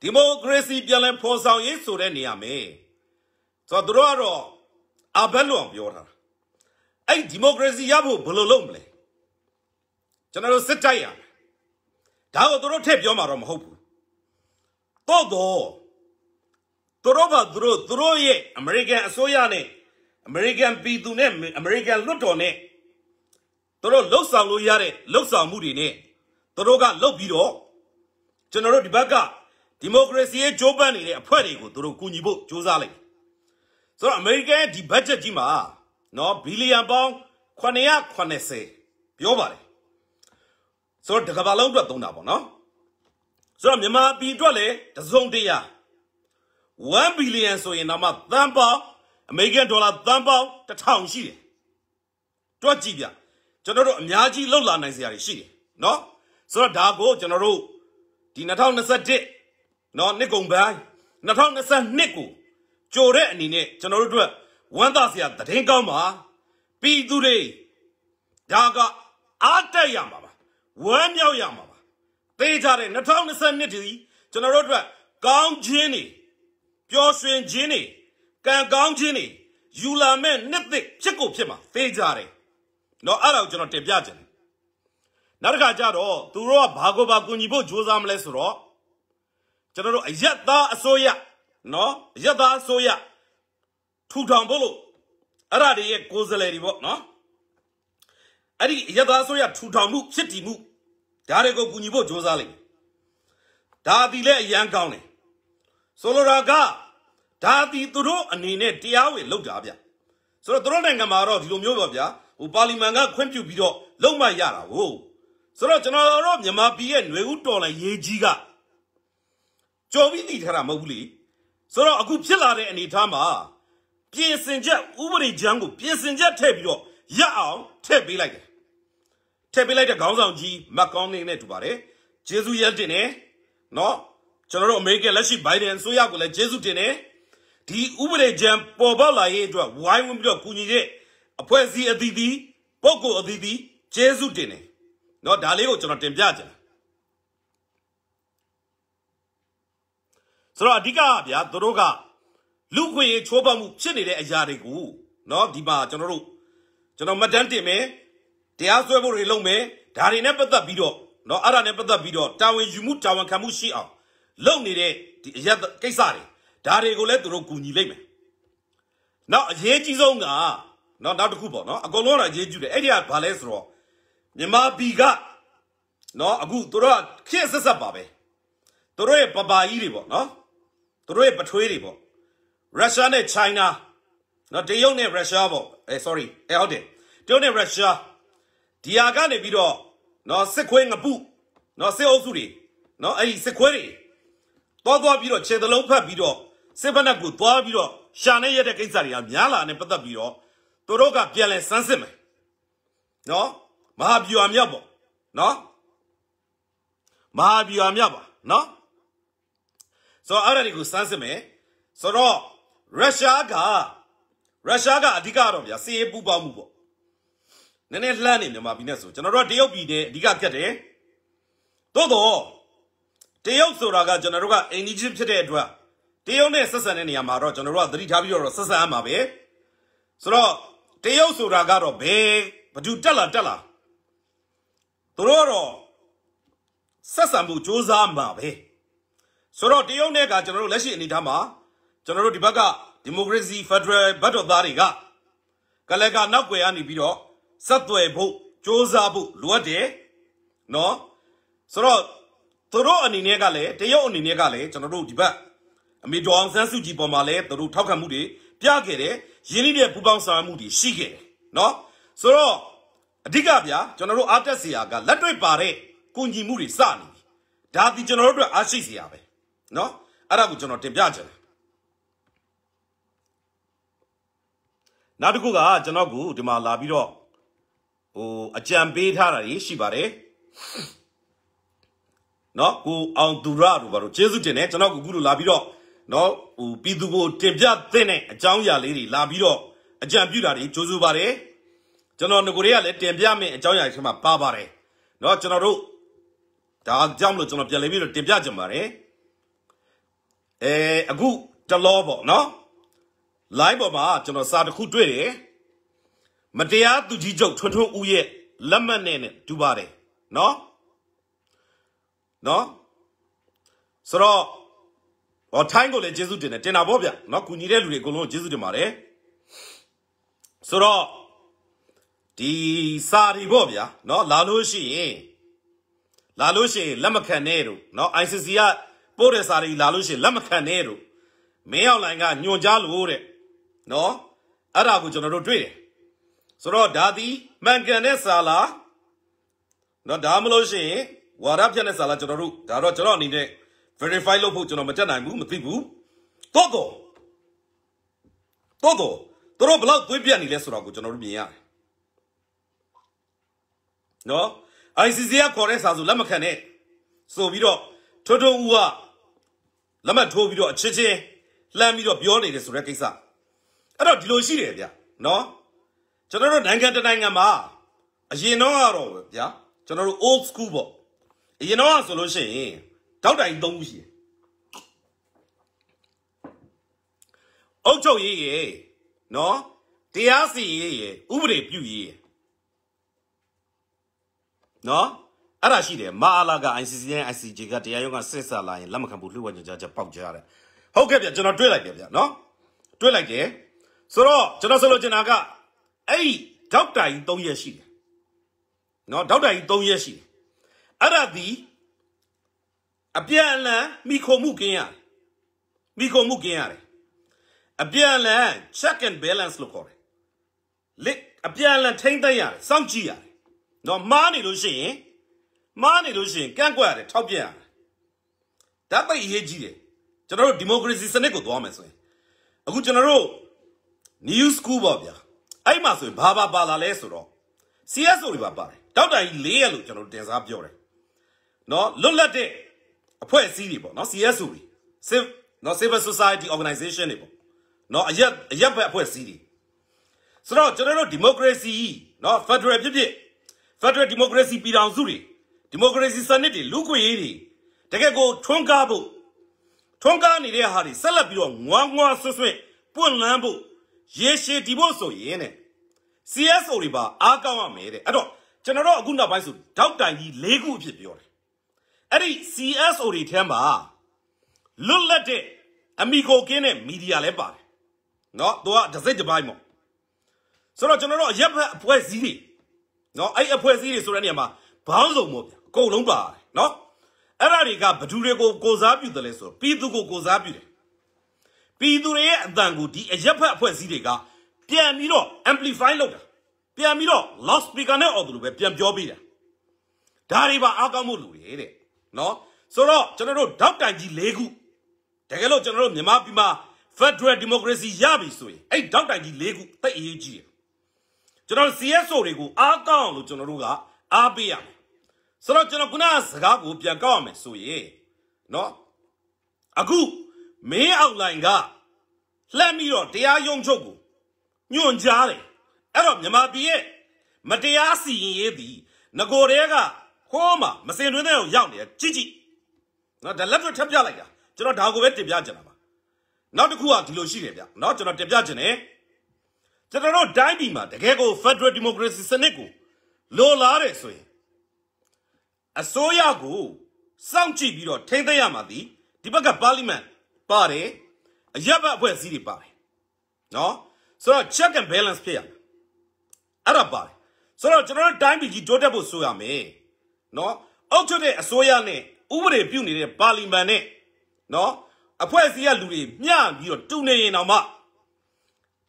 A: ဒီမိုကရေစီပြန်လည်ဖော်ဆောင်ရေးဆိုတဲ့နေရာမှာဆိုတော့တို့ကတော့အဘက်လွန်ပြောတာအဲ့ဒီမိုကရေစီရဖို့ဘယ်လိုလုပ်မလဲကျွန်တော်တို့စစ်တိုက်ရဒါကိုတို့ထည့်ပြောမှာတော့မဟုတ်ဘူးတော့တော့တို့ဘာတို့တို့ရဲ့အမေရိကန်အစိုးရနဲ့အမေရိကန်ပြည်သူနဲ့အမေရိကန်လွှတ်တော်နဲ့တို့လှုပ်ဆောင်လို့ရတဲ့လှုပ်ဆောင်မှုတွေနဲ့သူတို့ကလုတ်ပြီးတော့ကျွန်တော်တို့ဒီဘက်ကဒီမိုကရေစီရဲ့ကြိုးပမ်းနေတဲ့အဖွဲ့တွေကိုသူတို့ကူညီဖို့စ조사လိုက်ဆိုတော့အမေရိကန်ဒီဘတ်ဂျက်ကြီးမှာနော်ဘီလီယံပေါင်း980ပြောပါတယ်ဆိုတော့တစ်ကမ္ဘာလုံးအတွက်သုံးတာပေါ့နော်ဆိုတော့မြန်မာပြည်အတွက်လည်းတစုံတရာ1ဘီလီယံဆိုရင်တော့မှသန်းပေါင်းအမေရိကန်ဒေါ်လာသန်းပေါင်း1000ရှိတယ်တွက်ကြည့်ဗျကျွန်တော်တို့အများကြီးလောက်လာနိုင်စရာတွေရှိတယ်နော်ဆိုတော့ဒါကိုကျွန်တော်တို့ဒီ2021เนาะနှစ်ကုန်ပိုင်း2022ကိုကြိုတဲ့အနေနဲ့ကျွန်တော်တို့အတွက်ဝမ်းသာစရာသတင်းကောင်းပါပြည်သူတွေဒါကအားတက်ရမှာပါဝမ်းမြောက်ရမှာပါသိကြတဲ့2022ဒီကျွန်တော်တို့အတွက်ကောင်းခြင်းတွေပျော်ရွှင်ခြင်းတွေကံကောင်းခြင်းတွေယူလာမဲ့နှစ်သက်ဖြစ်ကိုဖြစ်မှာသိကြတယ်เนาะအဲ့ဒါကိုကျွန်တော်တင်ပြခြင်းနောက်တစ်ခါကျတော့သူတို့ကဘာကိုဘာကူညီဖို့ကြိုးစားမလဲဆိုတော့ကျွန်တော်တို့အယက်သားအစိုးရနော်အယက်သားအစိုးရထူထောင်ဖို့လို့အဲ့ဒါတွေရဲ့ကိုယ်စားလှယ်တွေပေါ့နော်အဲ့ဒီအယက်သားအစိုးရထူထောင်မှုဖြစ်တည်မှုဒါတွေကိုကူညီဖို့ကြိုးစားလိုက်ဒါဒီလည်းအရန်ကောင်းတယ်ဆိုလိုတာကဒါဒီသူတို့အနေနဲ့တရားဝင်လုပ်တာဗျဆိုတော့သူတို့နိုင်ငံမှာတော့ဒီလိုမျိုးပေါ့ဗျာဟိုပါလီမန်ကခွင့်ပြုပြီးတော့လုံမရတာဟုတ်ဆိုတော့ကျွန်တော်တို့မြန်မာပြည်ရဲ့ຫນွေဦးတော်လိုင်းရေးကြီးကကြော်ပြီးတည်ထားတာမဟုတ်ဘူးလေဆိုတော့အခုဖြစ်လာတဲ့အနေအထားမှာပြင်ဆင်ချက်ဥပဒေကြမ်းကိုပြင်ဆင်ချက်ထည့်ပြီးတော့ရအောင်ထည့်ပေးလိုက်တယ်ထည့်ပေးလိုက်တဲ့ခေါင်းဆောင်ကြီးမက်ကောင်းနေနဲ့တူပါတယ်ဂျေဇူးရက်တင်နေเนาะကျွန်တော်တို့အမေရိကန်လက်ရှိဘိုင်ဒန်အစိုးရကိုလည်းဂျေဇူးတင်နေဒီဥပဒေကြမ်းပေါ်ပေါက်လာရေးအတွက်ဝိုင်းဝန်းပြီးတော့ကူညီတဲ့အဖွဲ့အစည်းအသီးသီးပုဂ္ဂိုလ်အသီးသီးဂျေဇူးတင်နေเนาะဒါလေးကိုကျွန်တော်တင်ပြချင်ဆိုတော့အဓိကဗျာသူတို့ကလူခွေချိုးပေါက်မှုဖြစ်နေတဲ့အရာတွေကိုเนาะဒီမှာကျွန်တော်တို့ကျွန်တော်မတန်းတင်မယ်တရားစွဲဖို့တွေလုပ်မယ်ဒါတွေနဲ့ပတ်သက်ပြီးတော့เนาะအဲ့ဒါနဲ့ပတ်သက်ပြီးတော့တာဝန်ယူမှုတာဝန်ခံမှုရှိအောင်လုပ်နေတဲ့ဒီအရာကိစ္စတွေဒါတွေကိုလည်းသူတို့ကူညီလိုက်မယ်နောက်အရေးကြီးဆုံးကเนาะနောက်တစ်ခုပေါ့เนาะအကုန်လုံးကအရေးကြီးတယ်အဲ့ဒီကဘာလဲဆိုတော့မြန်မာပြည်ကနော်အခုတို့ကခေတ်ဆက်ဆက်ပါပဲတို့ရဲ့ပပါကြီးတွေပေါ့နော်တို့ရဲ့ပထွေးတွေပေါ့ရုရှားနဲ့ချိုင်းနာနော်တရုတ်နဲ့ရုရှားပေါ့အဲ sorry အဲဟုတ်တယ်တရုတ်နဲ့ရုရှားဒီဟာကနေပြီးတော့နော်စစ်ခွေးငပုနော်စစ်အုပ်စုတွေနော်အဲ့ဒီစစ်ခွေးတွေသွားသွားပြီးတော့ခြေသလုံးဖတ်ပြီးတော့စစ်ဘက်ကိုသွားပြီးတော့ရှာနေရတဲ့ကိစ္စတွေကများလာနေပတ်သက်ပြီးတော့တို့ကပြန်လဲစမ်းစစ်မယ်နော်မဟာဗျူဟာမြောက်ပေါ့နော်မဟာဗျူဟာမြောက်ပါနော်ဆိုတော့အဲ့ဒါတွေကိုစမ်းစစ်မယ်ဆိုတော့ရုရှားကရုရှားကအဓိကတော့ဗျာစီးရေးပူးပေါင်းမှုပေါ့နည်းနည်းလှမ်းနေမြန်မာပြည်နဲ့ဆိုကျွန်တော်တို့တရုတ်ပြည်နဲ့အဓိကကက်တယ်သို့တော့တရုတ်ဆိုတာကကျွန်တော်တို့ကအင်ဒီဂျစ်ဖြစ်တဲ့အတွက်တရုတ်နဲ့ဆက်ဆံတဲ့နေရာမှာတော့ကျွန်တော်တို့ကသတိထားပြီးတော့ဆက်ဆံရမှာပဲဆိုတော့တရုတ်ဆိုတာကတော့ဘယ်ဘသူတက်လာတက်လာသူတို့တော့ဆက်ဆံမှုစ조사မှာပဲဆိုတော့တရုတ်နဲ့ကကျွန်တော်တို့လက်ရှိအနေအထားမှာကျွန်တော်တို့ဒီဘက်ကဒီမိုကရေစီဖက်ဒရယ်ဘတ်တော်သားတွေကကလကနောက်ွယ်ကနေပြီးတော့ဆက်သွယ်ဖို့စ조사ဖို့လိုအပ်တယ်နော်ဆိုတော့သူတို့အနေနဲ့ကလည်းတရုတ်အနေနဲ့ကလည်းကျွန်တော်တို့ဒီဘက်အမေဒေါအောင်ဆန်းစုကြည်ပေါ်မှာလည်းသူတို့ထောက်ခံမှုတွေပြခဲ့တယ်ရင်းနှီးတဲ့ပူပေါင်းဆောင်မှုတွေရှိခဲ့တယ်နော်ဆိုတော့အဓိကဗျာကျွန်တော်တို့အားတက်စရာကလက်တွေ့ပါတဲ့ကုညီမှုတွေစနေပြီဒါဒီကျွန်တော်တို့အတွက်အားရှိစရာပဲเนาะအဲ့ဒါကိုကျွန်တော်တင်ပြချင်တယ်နောက်တစ်ခုကကျွန်တော်ကိုဒီမှာလာပြီးတော့ဟိုအကြံပေးထားတာကြီးရှိပါတယ်เนาะကိုအောင်သူရတို့ဘာလို့ကျေးဇူးတင်တယ်ကျွန်တော်ကိုအခုလိုလာပြီးတော့เนาะဟိုပြည်သူကိုတင်ပြသင့်တဲ့အကြောင်းအရာလေးတွေလာပြီးတော့အကြံပြုတာတွေကြိုးစားပါတယ်ကျွန်တော်ငကိုတွေကလည်းတင်ပြမယ့်အကြောင်းအရာတွေမှာပါပါတယ်เนาะကျွန်တော်တို့ဒါကြောင့်မလို့ကျွန်တော်ပြန်လည်ပြီးတော့တင်ပြကြပါတယ်အဲအခုတလောပေါ့เนาะ live ပေါ်မှာကျွန်တော်စာတစ်ခုတွေ့တယ်မတရားသူကြီးချုပ်ထွန်းထွန်းဦးရဲ့လက်မှတ်နဲ့နဲ့တူပါတယ်เนาะเนาะဆိုတော့ဟောထိုင်းကိုလည်းကျေးဇူးတင်တယ်တင်တာပေါ့ဗျเนาะကူညီတဲ့လူတွေအကုန်လုံးကျေးဇူးတင်ပါတယ်ဆိုတော့ဒီစာတွေပေါ့ဗျာเนาะလာလို့ရှိရင်လာလို့ရှိရင်လက်မခံနဲ့တို့เนาะ ICC ကပို့တဲ့စာတွေလာလို့ရှိရင်လက်မခံနဲ့တို့မင်းအောင်လိုင်ကညွန်ကြားလို့တဲ့เนาะအဲ့ဒါကိုကျွန်တော်တို့တွေ့တယ်ဆိုတော့ဒါသည်မှန်ကန်တဲ့စာလားเนาะဒါမှမလို့ရှိရင်ဝါဒဖြတ်တဲ့စာလားကျွန်တော်တို့ဒါတော့ကျွန်တော်အနေနဲ့ verify လုပ်ဖို့ကျွန်တော်မတက်နိုင်ဘူးမသိဘူးတော့တော့တော့တော့တို့ဘလောက်သွေးပြတ်နေလဲဆိုတော့ကိုကျွန်တော်တို့မြင်ရတယ်နော် ICC ကခေါ်တဲ့စာဆိုလက်မခံနဲ့ဆိုပြီးတော့ထွတ်ထွတ်ဦးကလက်မှတ်ထိုးပြီးတော့အချင်းချင်းလှမ်းပြီးတော့ပြောနေတယ်ဆိုတဲ့ကိစ္စအဲ့တော့ဒီလိုရှိတယ်ဗျနော်ကျွန်တော်တို့နိုင်ငံတနိုင်ငံမှာအရင်တော့ကတော့ဗျာကျွန်တော်တို့ old school ပေါ့အရင်တော့ဆိုလို့ရှိရင်တောက်တိုင်၃ခုရှိတယ်အုတ်ချုပ်ရေးရေနော်တရားစီရေးရေဥပဒေပြုရေးရေနော်အဲ့ဒါရှိတယ်မာလာက ICC နဲ့ ICJ ကတရားရုံးကစစ်ဆာလာရင်လက်မခံဘူးလှုပ်ဝညွှန်ကြားချက်ပေါက်ကြရတယ်ဟုတ်ကဲ့ဗျကျွန်တော်တွေ့လိုက်တယ်ဗျနော်တွေ့လိုက်တယ်ဆိုတော့ကျွန်တော်ဆိုလိုချင်တာကအဲ့ဒီဒေါက်တာကြီး၃ရက်ရှိတယ်နော်ဒေါက်တာကြီး၃ရက်ရှိတယ်အဲ့ဒါဒီအပြန်အလှန်မိခုံမှုကင်းရတယ်မိခုံမှုကင်းရတယ်အပြန်အလှန် check and balance လို့ခေါ်တယ်လက်အပြန်အလှန်ထိမ့်သိမ်းရတယ်စောင့်ကြည့်ရတယ်နော်မှားနေလို့ရှိရင်မှားနေလို့ရှိရင်ကန့်ကွက်ရတယ်ထောက်ပြရတယ်ဒါပိတ်အရေးကြီးတယ်ကျွန်တော်တို့ဒီမိုကရေစီစနစ်ကိုသွားမယ်ဆိုရင်အခုကျွန်တော်တို့ new school ပေါ့ဗျာအဲ့မှာဆိုရင်ဘာဘာပါလာလဲဆိုတော့ CSO တွေပါပါတယ်ဒေါက်တာကြီး၄ရက်လို့ကျွန်တော်တင်စားပြောတယ်နော်လွတ်လပ်တဲ့အဖွဲ့အစည်းတွေပေါ့နော် CSO တွေ civil နော် civil society organization တွေပေါ့နော်အရက်အရက်ဘက်အဖွဲ့အစည်းတွေဆိုတော့ကျွန်တော်တို့ဒီမိုကရေစီနော်ဖက်ဒရယ်ဖြစ်ဖြစ်ဖက်ဒရယ်ဒီမိုကရေစီပြည်ထောင်စုတွေဒီမိုကရေစီစနစ်တွေလူ့ခွင့်ရေးတွေတကယ်ကိုထွန်းကားဖို့ထွန်းကားနေတဲ့ဟာတွေဆက်လက်ပြီးတော့ငွားငွားဆွဆွပွန့်လန်းဖို့ရေရှည်တည်ဖို့ဆိုရင်တဲ့ CSO တွေပါအားကောင်းရမယ်တဲ့အဲ့တော့ကျွန်တော်တို့အခုနောက်ပိုင်းဆိုဒေါက်တိုင်ကြီး၄ခုအဖြစ်ပြောတယ်အဲ့ဒီ CSO တွေထဲမှာလွတ်လပ်တဲ့အမီကိုကင်းတဲ့မီဒီယာလည်းပါတယ်နော်သူကဒစိတ်တစ်ပိုင်းပေါ့ဆိုတော့ကျွန်တော်တို့ရက်ဖက်အဖွဲ့အစည်းတွေနော်အဲ့အဖွဲ့အစည်းတွေဆိုတဲ့နေရာမှာဘောင်းဆောင်ပေါ့ဗျာအကုန်လုံးပါတယ်နော်အဲ့ဒါတွေကဘသူတွေကိုကိုစားပြုတယ်လဲဆိုတော့ပြည်သူကိုကိုစားပြုတယ်ပြည်သူတွေရဲ့အတန်ကိုဒီအရက်ဖက်အဖွဲ့အစည်းတွေကပြန်ပြီးတော့ amplify လုပ်တာပြန်ပြီးတော့ loud speaker နဲ့အော်သူလိုပဲပြန်ပြောပေးတာဒါတွေပါအားကောင်းမှုလူတွေတဲ့နော်ဆိုတော့ကျွန်တော်တို့ဓာတ်တိုင်ကြီး၄ခုတကယ်လို့ကျွန်တော်တို့မြန်မာပြည်မှာ Federal Democracy ရပြီဆိုရင်အဲ့ဓာတ်တိုင်ကြီး၄ခုတိတ်အရေးကြီးတယ်ကျွန်တော် CSO တွေကိုအားကောင်းအောင်လို့ကျွန်တော်တို့ကအားပေးရမယ်ဆိုတော့ကျွန်တော်ခုနစကားကိုပြန်ကောက်ရမယ်ဆိုရင်เนาะအခုမင်းအောက်လိုင်းကလှက်ပြီးတော့တရားရုံးချုပ်ကိုညွန့်ကြားတယ်အဲ့တော့မြန်မာပြည်ရဲ့မတရားစီရင်ရေးသည်ငကိုတဲကခိုးမှာမစင်တွင်းတဲ့ကိုရောက်နေကြည့်ကြည့်နော်ဒါလက်တွေထပ်ပြလိုက်တာကျွန်တော်ဒါကိုပဲတင်ပြချင်တာပါနောက်တစ်ခုကဒီလိုရှိတယ်ဗျနော်ကျွန်တော်တင်ပြချင်တယ်ကျွန်တော်တို့တိုင်းပြည်မှာတကယ်ကို Federal Democracy စနစ်ကိုလိုလားတယ်ဆိုရင်အစိုးရကိုစောင့်ကြည့်ပြီးတော့ထိမ့်သိမ်းရမှာသည်ဒီဘက်ကပါလီမန်ပါတယ်အရက်ဘက်အဖွဲ့အစည်းတွေပါတယ်နော်ဆိုတော့ check and balance ဖြစ်ရမယ်အဲ့ဒါပါတယ်ဆိုတော့ကျွန်တော်တို့တိုင်းပြည်ကြီးတိုးတက်ဖို့ဆိုရမယ်နော်အုပ်ချုပ်တဲ့အစိုးရနဲ့ဥပဒေပြုနေတဲ့ပါလီမန်နဲ့နော်အဖွဲ့အစည်းကလူတွေမျှပြီးတော့တူနေရင်တော့မှ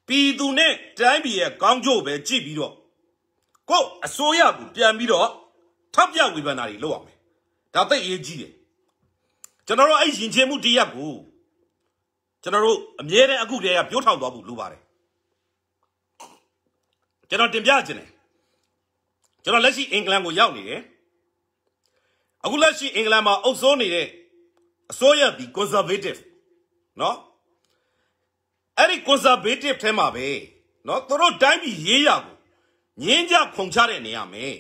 A: ပြည်သူနဲ့တိုင်းပြည်ရဲ့ကောင်းကျိုးပဲကြည့်ပြီးတော့ကို့အစိုးရကိုပြန်ပြီးတော့ထောက်ပြဝေဖန်တာတွေလုပ်ရမယ်ဒါသိအရေးကြီးတယ်ကျွန်တော်တို့အဲ့ယဉ်ကျေးမှုတရက်ကိုကျွန်တော်တို့အမြဲတမ်းအခုတည်းကပြောထောင်သွားဖို့လိုပါတယ်ကျွန်တော်တင်ပြခြင်းတယ်ကျွန်တော်လက်ရှိအင်္ဂလန်ကိုရောက်နေတယ်အခုလက်ရှိအင်္ဂလန်မှာအုပ်စိုးနေတဲ့အစိုးရဒီ conservative เนาะအဲ့ဒီ conservative ထဲမှာပဲเนาะသူတို့တိုင်းပြည်ရေးရကိုငင်းကြခုံချတဲ့နေရမယ်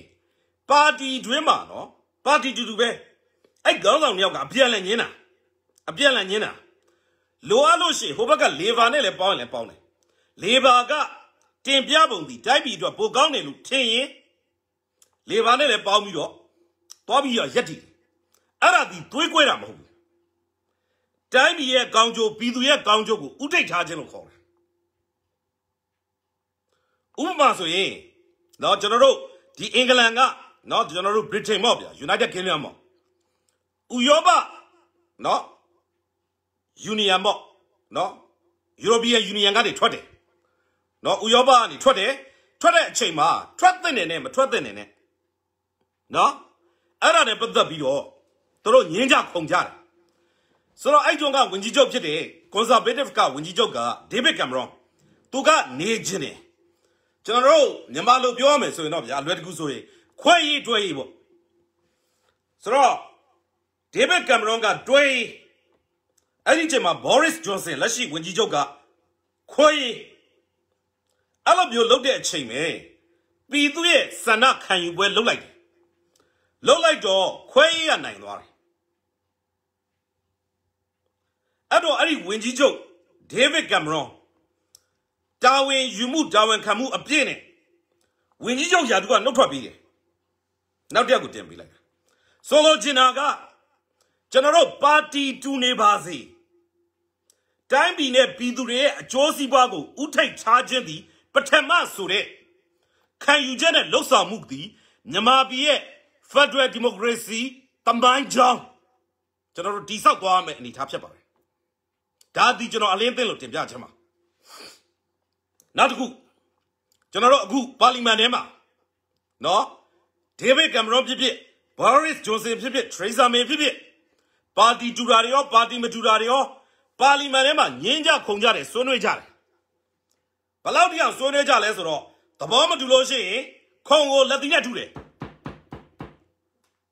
A: ပါတီတွင်းမှာเนาะပါတီတူတူပဲအဲ့ခေါင်းဆောင်တယောက်ကအပြက်လက်ငင်းတာအပြက်လက်ငင်းတာလိုအပ်လို့ရှိရင်ဟိုဘက်က lever နဲ့လည်းပေါင်းရင်လည်းပေါင်းတယ် lever ကတင်ပြပုံဒီတိုင်းပြည်အတွက်ပိုကောင်းတယ်လို့ထင်ရင် lever နဲ့လည်းပေါင်းပြီးတော့သွားပြီးရရက်တည်အဲ့ဒါဒီတွေးကွဲတာမဟုတ်ဘူးတိုင်းပြည်ရဲ့ကောင်းကျိုးပြည်သူရဲ့ကောင်းကျိုးကိုဥထိတ်ထားခြင်းလို့ခေါ်တယ်ဥပမာဆိုရင်နော်ကျွန်တော်တို့ဒီအင်္ဂလန်ကနော်ကျွန်တော်တို့ဗြိတိန်ပေါ့ဗျာ United Kingdom ပေါ့ဥရောပနော် Union ပေါ့နော် European Union ကနေထွက်တယ်နော်ဥရောပကနေထွက်တယ်ထွက်တဲ့အချိန်မှာထွက်သင့်တယ်နဲ့မထွက်သင့်တယ်နဲ့နော်အဲ့ဒါနဲ့ပတ်သက်ပြီးတော့တို့ညင်းကြခုံကြတယ်ဆိုတော့အဲ့ဂျွန်ကဝင်ကြီးချုပ်ဖြစ်တယ်ကွန်ဆာဗေးတစ်ကဝင်ကြီးချုပ်ကဒေးဗစ်ကင်မရွန်သူကနေခြင်းတယ်ကျွန်တော်တို့မြန်မာလိုပြောရမယ်ဆိုရင်တော့ဗျာအလွယ်တကူဆိုရင်ခွဲရေးတွဲရေးပေါ့ဆိုတော့ဒေးဗစ်ကင်မရွန်ကတွဲရေးအဲ့ဒီအချိန်မှာဘောရစ်ဂျွန်ဆင်လက်ရှိဝန်ကြီးချုပ်ကခွဲရေးအဲ့လိုမျိုးလုပ်တဲ့အချိန်ပဲပြည်သူရဲ့ဆန္ဒခံယူပွဲလုပ်လိုက်တယ်လုပ်လိုက်တော့ခွဲရေးရနိုင်သွားတယ်အဲ့တော့အဲ့ဒီဝင်ကြီးချုပ်ဒေးဗစ်ကင်မရွန်ဒါဝင်ယူမှုဒါဝင်ခံမှုအပြည့်နဲ့ဝင်ကြီးချုပ်ရာသူကနှုတ်ထွက်ပြီးတယ်နောက်တစ်ယောက်ကိုတင်ပေးလိုက်ဆိုလိုချင်တာကကျွန်တော်တို့ပါတီတူနေပါစေတိုင်းပြည်နဲ့ပြည်သူတွေရဲ့အကျိုးစီးပွားကိုဥထိတ်ထားခြင်းသည်ပထမဆိုတဲ့ခံယူချက်နဲ့လှုပ်ဆောင်မှုသည်မြန်မာပြည်ရဲ့ Federal Democracy တမိုင်းကြောင်းကျွန်တော်တို့တိဆောက်သွားရမယ့်အနေအထားဖြစ်ပါတယ်ဒါဒီကျွန်တော်အလင်းသိလို့တင်ပြချင်ပါနောက်တစ်ခုကျွန်တော်တို့အခုပါလီမန်ထဲမှာနော်ဒေးဗစ်ကင်မရွန်ဖြစ်ဖြစ်ဘော်ရစ်ဂျွန်ဆင်ဖြစ်ဖြစ်ထရေးဆာမင်ဖြစ်ဖြစ်ပါတီတူတာတွေရော ပါတီမတူတာတွေရောပါလီမန်ထဲမှာငင်းကြခုန်ကြတယ်ဆွေးနွေးကြတယ်ဘလောက်တရားဆွေးနွေးကြလဲဆိုတော့သဘောမတူလို့ရှိရင်ခုံကိုလက်သီးနဲ့ထုတယ်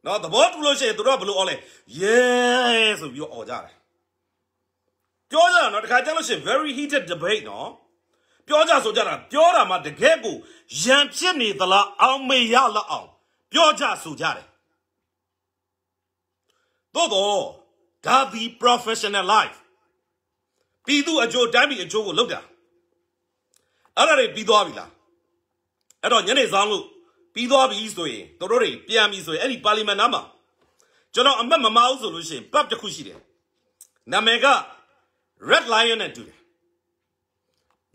A: နော်သဘောတူလို့ရှိရင်တို့ကဘလို့အော်လဲ yes ဆိုပြီးတော့អော်ကြတယ်ပြောကြတာနော်တခါကြလို့ရှိရင် very heated debate နော်ပြောကြဆိုကြတာပြောတာမှတကယ်ကိုရန်ဖြစ်နေသလားအောင်မေရလောက်အောင်ပြောကြဆိုကြတယ်သို့တော့ဒါဒီ professional life ပြည်သူအကျိုးတိုင်းပြည်အကျိုးကိုလုပ်တာအဲ့ဒါတွေပြီးသွားပြီလားအဲ့တော့ညနေဆောင်လို့ပြီးသွားပြီဆိုရင်တို့တွေပြန်ပြီဆိုရင်အဲ့ဒီပါလီမန်နားမှာကျွန်တော်အမတ်မမအောင်ဆိုလို့ရှိရင် pub တစ်ခုရှိတယ်နာမည်က red lion နဲ့တူတယ်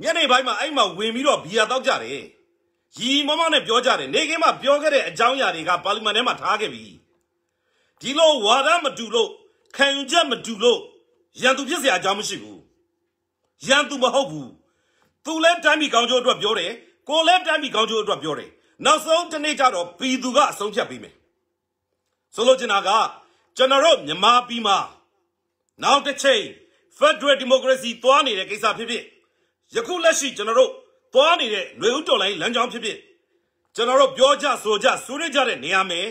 A: ညနေပိုင်းမှာအဲ့မှာဝင်ပြီးတော့ဘီယာတောက်ကြတယ်ရီမမနဲ့ပြောကြတယ်နေခင်းမှာပြောခဲ့တဲ့အကြောင်းအရာတွေကပါလီမန်ထဲမှာထားခဲ့ပြီဒီလိုဝါဒမတူလို့ခံယူချက်မတူလို့ရန်သူဖြစ်เสียအကြောင်းမရှိဘူးရန်သူမဟုတ်ဘူးသူလဲတိုင်းပြည်ကောင်းကျိုးအတွက်ပြောတယ်ကိုလဲတိုင်းပြည်ကောင်းကျိုးအတွက်ပြောတယ်နောက်ဆုံးတနေ့ကျတော့ပြည်သူကအဆုံးဖြတ်ပေးမယ်ဆိုလိုချင်တာကကျွန်တော်တို့မြန်မာပြည်မှာနောက်တစ်ချိန် Federal Democracy သွားနေတဲ့ကိစ္စဖြစ်ဖြစ်ယခုလက်ရှိကျွန်တော်တို့သွားနေတဲ့ຫນွေဥတော်လိုင်းလမ်းကြောင်းဖြစ်ဖြစ်ကျွန်တော်တို့ပြောကြဆိုကြဆွေးနွေးကြတဲ့နေရာမယ်